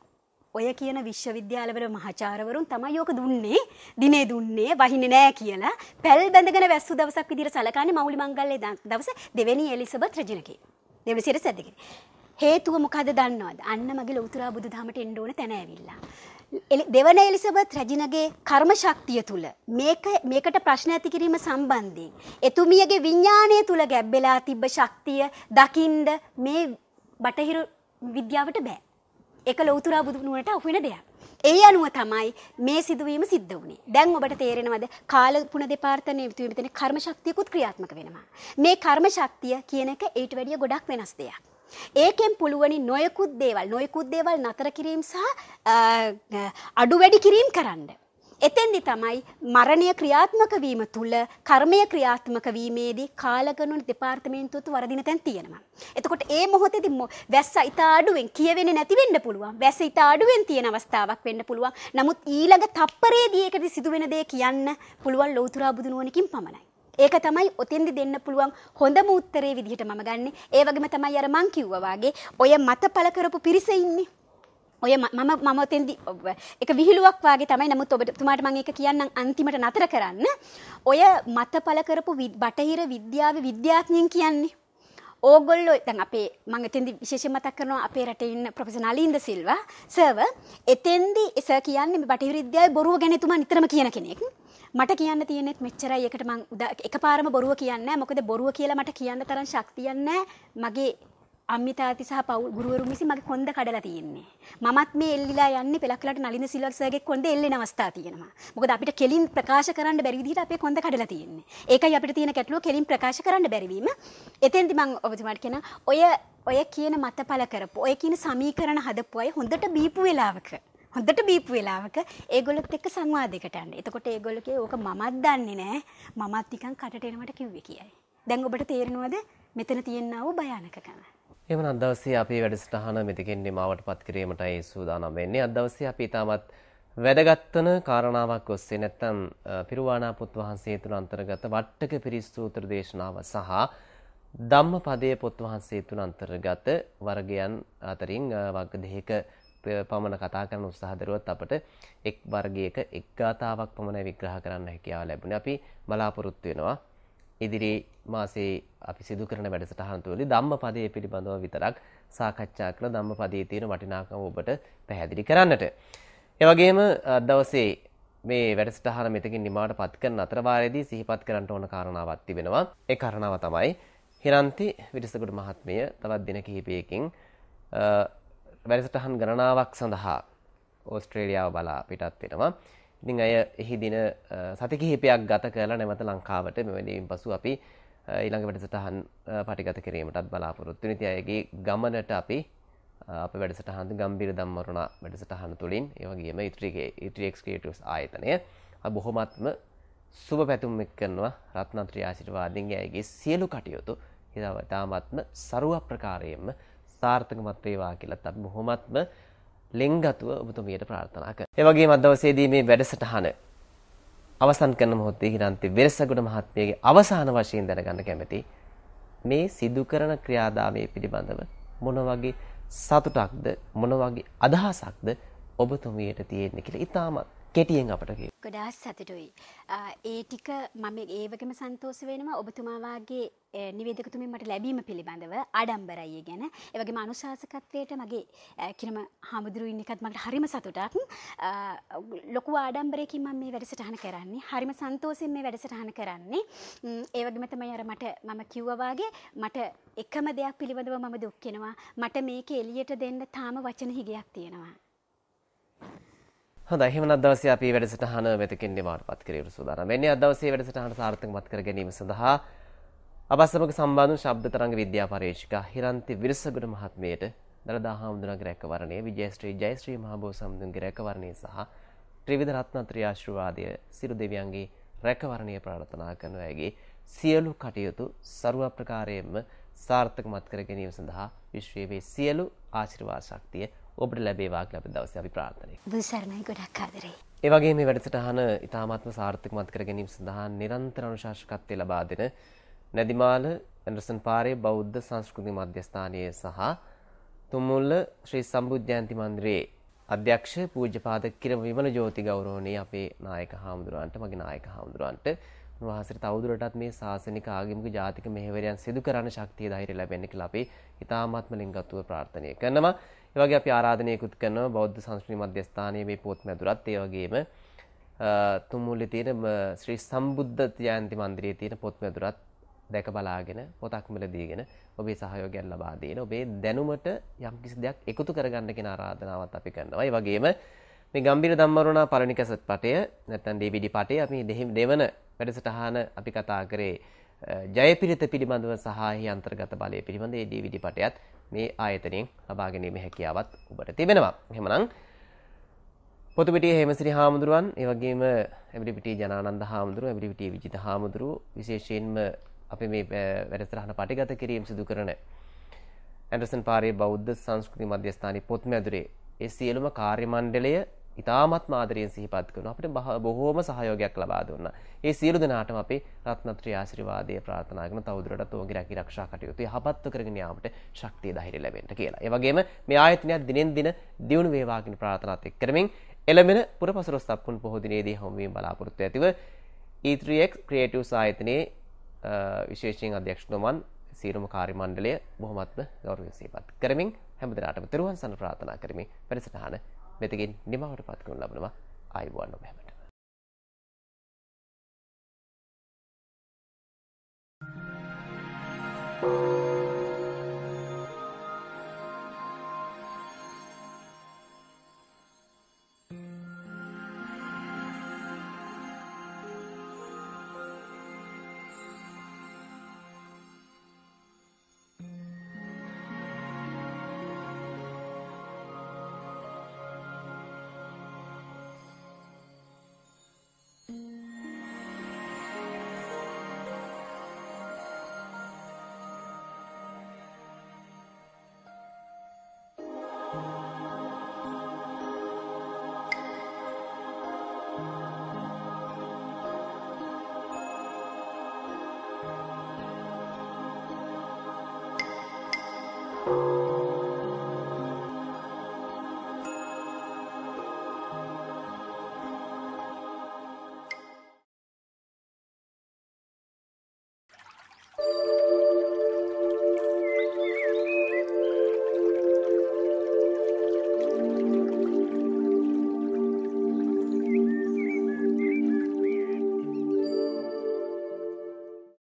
ඔය කියන විශ්වවිද්‍යාලවල මහාචාර්යවරුන් තමයි ඕක දුන්නේ. දිනේ දුන්නේ වහින්නේ නෑ කියලා. පැල් බැඳගෙන වැස්සු දවසක් විදිහට සලකන්නේ මෞලි මංගල්‍ය දවස දෙවෙනි එලිසබෙත් රජිනකේ. දෙවෙනි සිරස දෙකේ. හේතුව මොකද දන්නවද? අන්න මගේ ලෞතර බුදුදහමට එන්න ඕන තැන ඇවිල්ලා. දෙවන එලිසබත් රජිනගේ කර්ම ශක්තිය තුළ මේක මේකට ප්‍රශ්න ඇති කිරීම සම්බන්ධයෙන් එතුමියගේ විඤ්ඤාණය තුළ ගැබ්බෙලා තිබ්බ ශක්තිය දකින්ද මේ බටහිර විද්‍යාවට බෑ එක ලෞතුරා බුදුනුවරට අහු වෙන දෙයක්. ඒ අනුව තමයි මේ සිදුවීම සිද්ධ වුණේ. දැන් ඔබට තේරෙනවද කාල පුණ දෙපාර්තමේන්තුවේ විතුවේ මෙතන කර්ම ශක්තියකුත් ක්‍රියාත්මක වෙනවා. මේ කර්ම ශක්තිය කියන එක ඊට වැඩිය ගොඩක් වෙනස් දෙයක්. ඒකෙන් පුළුවනි නොයෙකුත් දේවල් නොයෙකුත් දේවල් නතර කිරීම සහ අඩු වැඩි කිරීම කරන්න. එතෙන්දි තමයි මරණය ක්‍රියාත්මක වීම තුළ කර්මය ක්‍රියාත්මක වීමේදී කාලගණුන් දෙපාර්තමේන්තුවත් වරදින තැන් තියෙනවා. එතකොට ඒ මොහොතේදී වැස්ස ඉතා අඩුවෙන් කියවෙන්නේ නැති වෙන්න පුළුවන්. වැස්ස ඉතා අඩුවෙන් තියෙන අවස්ථාවක් වෙන්න පුළුවන්. නමුත් ඊළඟ තප්පරයේදී ඒකට සිදුවෙන දේ කියන්න පුළුවන් ලෞතුරා බුදුනුවණකින් පමණයි. ඒක තමයි ඔතෙන්දි දෙන්න පුළුවන් හොඳම උත්තරේ විදිහට මම ගන්නෙ. ඒ වගේම තමයි අර මං කිව්වා වාගේ ඔය මත පළ කරපු පිරිස ඉන්නේ. ඔය මම මම තෙන්දි එක විහිළුවක් වගේ තමයි නමුත් ඔබතුමාට මම ඒක කියන්නම් අන්තිමට නතර කරන්න. ඔය මතපල කරපු බටහිර විද්‍යාවේ විද්‍යාඥයන් කියන්නේ ඕගොල්ලෝ දැන් අපේ මම එතෙන්දි විශේෂයෙන් මතක් කරනවා අපේ රටේ ඉන්න ප්‍රොෆෙසර් නලින්ද සිල්වා සර් එතෙන්දි සර් කියන්නේ මේ බටහිර විද්‍යාවේ බොරුව ගැන එතුමා නිතරම කියන කෙනෙක්. මට කියන්න තියෙනෙත් මෙච්චරයි එකට මං එකපාරම බොරුව කියන්නේ මොකද බොරුව කියලා මට කියන්න තරම් ශක්තියක් නැහැ මගේ අම්මිතාති සහ පවුල් ගුරුවරුන් විසින් මගේ කොන්ද කඩලා තියෙන්නේ. මමත් මේ එල්ලිලා යන්නේ පෙලක්ලට නලින සිල්වා සර්ගේ කොන්ද එල්ලෙන අවස්ථාව තියෙනවා. මොකද අපිට කෙලින් ප්‍රකාශ කරන්න බැරි විදිහට අපේ කොන්ද කඩලා තියෙන්නේ. ඒකයි අපිට තියෙන ගැටලුව කෙලින් ප්‍රකාශ කරන්න බැරි වීම. එතෙන්දි මම ඔබතුමාට කියන ඔය ඔය කියන මතපල කරපු ඔය කියන සමීකරණ හදපු අය හොඳට බීපු වෙලාවක හොඳට බීපු වෙලාවක ඒගොල්ලොත් එක්ක සංවාදයකට යන්න. එතකොට ඒගොල්ලෝ කියේ ඕක මමත් දන්නේ නෑ. මමත් නිකන් කටට එනවට කිව්වේ කියයි. දැන් ඔබට තේරෙනවද මෙතන තියෙනා වූ භයානකකම? එමන අදවසේ අපි වැඩසටහන මෙතිකින් නිමාවට පත් කිරීමටයි සූදානම් වෙන්නේ. අද දවසේ අපි ඊටමත් වැඩගත්වන කාරණාවක් ඔස්සේ නැත්තම් පිරුවානා පුත් වහන්සේ තුළ අන්තර්ගත වට්ටක පිරිස්සූත්‍ර දේශනාව සහ ධම්මපදයේ පොත් වහන්සේ තුළ අන්තර්ගත වර්ගයන් අතරින් වර්ග දෙකක පමණ කතා කරන උත්සාහ දරුවත් අපට එක් වර්ගයක එක් ගාතාවක් පමණ විග්‍රහ කරන්න හැකියාව ලැබුණේ. අපි බලාපොරොත්තු වෙනවා ඉදිරි මාසේ අපි සිදු කරන වැඩසටහන් තුළදී ධම්මපදයේ පිළිබඳව විතරක් සාකච්ඡා කරලා ධම්මපදයේ තියෙන වටිනාකම ඔබට පැහැදිලි කරන්නට. ඒ වගේම දවසේ මේ වැඩසටහන මෙතකින් නිමාවටපත් කරන අතර වාරයේදී සිහිපත් කරන්න ඕන කාරණාවක් තිබෙනවා. ඒ කාරණාව තමයි හිරන්ති විරසගොඩ මහත්මිය තවත් දින කිහිපයකින් වැඩසටහන් ගණනාවක් සඳහා ඕස්ට්‍රේලියාව බලා පිටත් වෙනවා. ඉතින් අය එහි දින සති කිහිපයක් ගත කරලා නැවත ලංකාවට මෙවැනීම් පසු අපි ඊළඟ වැඩසටහන් පටිගත කිරීමටත් බලාපොරොත්තු වෙන. ඉතින් අයගේ ගමනට අපි අපේ වැඩසටහන් ගම්බීර ධම්මරුණ වැඩසටහන තුලින් ඒ වගේම ඉත්‍රිගේ ඉත්‍රිඑක්ස් ක්‍රියේටිව්ස් ආයතනය බොහොමත්ම සුබ පැතුම් එක් කරනවා රත්නත්‍රි ආශිර්වාදින්ගේ අයගේ සියලු කටයුතු ඉතාමත්ම ਸਰව ප්‍රකාරයෙන්ම සාර්ථකමත් වේවා කියලත් අපි බොහොමත්ම ලෙන්ගතුව ඔබතුමියට ප්‍රාර්ථනා කරනවා. ඒ වගේම අදවසේදී මේ වැඩසටහන අවසන් කරන මොහොතේ හිරන්ති වෙරසගුණ මහත්මියගේ අවසාන වශයෙන් දැනගන්න කැමැති මේ සිදු කරන ක්‍රියාදාමයේ පිළිබඳව මොන වගේ සතුටක්ද මොන වගේ අදහසක්ද ඔබතුමියට තියෙන්නේ කියලා. ඊටමත් කෙටියෙන් අපට කිය. ගොඩා සතුටුයි. ඒ ටික මම ඒ වගේම සන්තෝෂ වෙනවා ඔබතුමා වාගේ නිවේදකතුමින් මට ලැබීම පිළිබඳව ආඩම්බරයි ගැන. ඒ වගේම අනුශාසකත්වයට මගේ කිරම හාමුදුරු ඉන්න එකත් මට හරිම සතුටක්. ලොකු ආඩම්බරයකින් මම මේ වැඩසටහන කරන්නේ. හරිම සන්තෝෂයෙන් මේ වැඩසටහන කරන්නේ. ඒ වගේම තමයි අර මට මම කිව්වා වාගේ මට එකම දෙයක් පිළිබඳව මම දුක් වෙනවා. මට මේක එළියට දෙන්න තාම වචන හිගයක් තියෙනවා. හොඳයි එහෙමනම් දවසේ අපි වැඩසටහන මෙතකින් නිමාවටපත් කිරීමට සූදානම් වෙන්නේ. අද දවසේ වැඩසටහන සාර්ථකමත් කර ගැනීම සඳහා අපසමග සම්බන්ධ ශබ්ද තරංග විද්‍යා පරීක්ෂක හිරන්ති විරසගුණ මහත්මියට දළදා හාමුදුරන්ගේ රැකවරණය, විජයශ්‍රී ජයශ්‍රී මහබෝසම්තුන්ගේ රැකවරණය සහ ත්‍රිවිධ රත්නත්‍රි ආශිර්වාදය සිරු දෙවියන්ගේ රැකවරණය ප්‍රාර්ථනා කරන අයගේ සියලු කටයුතු ਸਰව ප්‍රකාරයෙන්ම සාර්ථකමත් කර ගැනීම සඳහා විශ්වයේ සියලු ආශිර්වාද ශක්තිය ඔබට ලැබේවා කියලා අපි දවසේ අපි ප්‍රාර්ථනා කරමු. බුදුසරණයි ගොඩක් ආදරේ. ඒ වගේම මේ වැඩසටහන ඉතාමත්ම සාර්ථක මත කර ගැනීම සඳහා නිරන්තර අනුශාසකත්වය ලබා දෙන නැදිමාල ඇන්ඩර්සන් පාරේ බෞද්ධ සංස්කෘතික මධ්‍යස්ථානයේ සහ තුමුල්ල ශ්‍රී සම්බුද්ධයන්ති මන්දිරයේ අධ්‍යක්ෂ පූජ්‍යපාද කිරම විමල ජෝති ගෞරවණීය අපේ නායක හාමුදුරුවන්ට මගේ නායක හාමුදුරුවන්ට උන්වහන්සේට තවදුරටත් මේ ශාසනික ආගමික ජාතික මෙහෙවරයන් සිදු කරන්න ශක්තිය ධෛර්ය ලැබෙන්න කියලා අපි ඉතාමත්ම ලිංගත්වව ප්‍රාර්ථනා කරනවා ඒ වගේ අපි ආරාධනයකුත් කරනවා බෞද්ධ සංස්කෘතික මධ්‍යස්ථානයේ මේ පොත් මැදුරත් ඒ වගේම තුමුල්ලේ තියෙන ශ්‍රී සම්බුද්ධ ජයන්ති මන්දිරයේ තියෙන පොත් මැදුරත් දැක බලාගෙන පොතක් මිල දීගෙන ඔබේ සහයෝගයක් ලබා දෙන ඔබේ දැනුමට යම්කිසි දෙයක් එකතු කරගන්න කියන ආරාධනාවත් අපි කරනවා. ඒ වගේම මේ ගම්බීර ධම්මරුණා පරණිකසත් පටය නැත්නම් DVD පටය අපි දෙහිම් දෙවන වැඩසටහන අපි කතා කරේ ජයපිරිත පිළිබඳව සහ අන්තර්ගත බලය පිළිබඳ ඒ DVD පටයත් මේ ආයතනයෙන් ලබා ගැනීම හැකියාවත් ඔබට තිබෙනවා. එහෙමනම් පොතුපිටියේ හේමසිරි හාමුදුරුවන්, ඒ වගේම ඇඹිලිපිටියේ ජනානන්ද හාමුදුරුව, ඇඹිලිපිටියේ විජිත හාමුදුරුව විශේෂයෙන්ම අපි මේ වැඩසටහන පටිගත කිරීම සිදු කරන ඇන්ඩර්සන් පාරේ බෞද්ධ සංස්කෘති මධ්‍යස්ථානයේ පොත්මැදුරේ ඒ සියලුම කාර්ය මණ්ඩලය ඉතාමත් ආදරයෙන් සිහිපත් කරන අපිට බොහෝම සහයෝගයක් ලබා දුන්නා. ඒ සියලු දෙනාටම අපි රත්නත්‍රි ආශිර්වාදය ප්‍රාර්ථනා කරන තවදුරටත් ඔවුන්ගේ රැකී ආරක්ෂා කටයුතු යහපත්ව කරගෙන යාමට ශක්තිය ධෛර්යය ලැබෙන්න කියලා. ඒ වගේම මේ ආයතනයත් දිනෙන් දින දියුණු වේවා කියන ප්‍රාර්ථනාවත් එක් කරමින් එළඹෙන පුරපසළොස්වක පොහොය දිනේදී හමුවීම බලාපොරොත්තු ඇතිව E3X ක්‍රියේටිව්ස් ආයතනයේ විශේෂයෙන් අධ්‍යක්ෂණවන් සීරුම කාරි මණ්ඩලය බොහොමත්ම ගෞරවයෙන් සිහිපත් කරමින් හැමදිනාටම තෙරුවන් සරණ ප්‍රාර්ථනා කරමින් වැඩසටහන මෙතකින් නිමවට පත් කරනු ලබනවා අයිබුවන් ඔබ හැමට Thank you.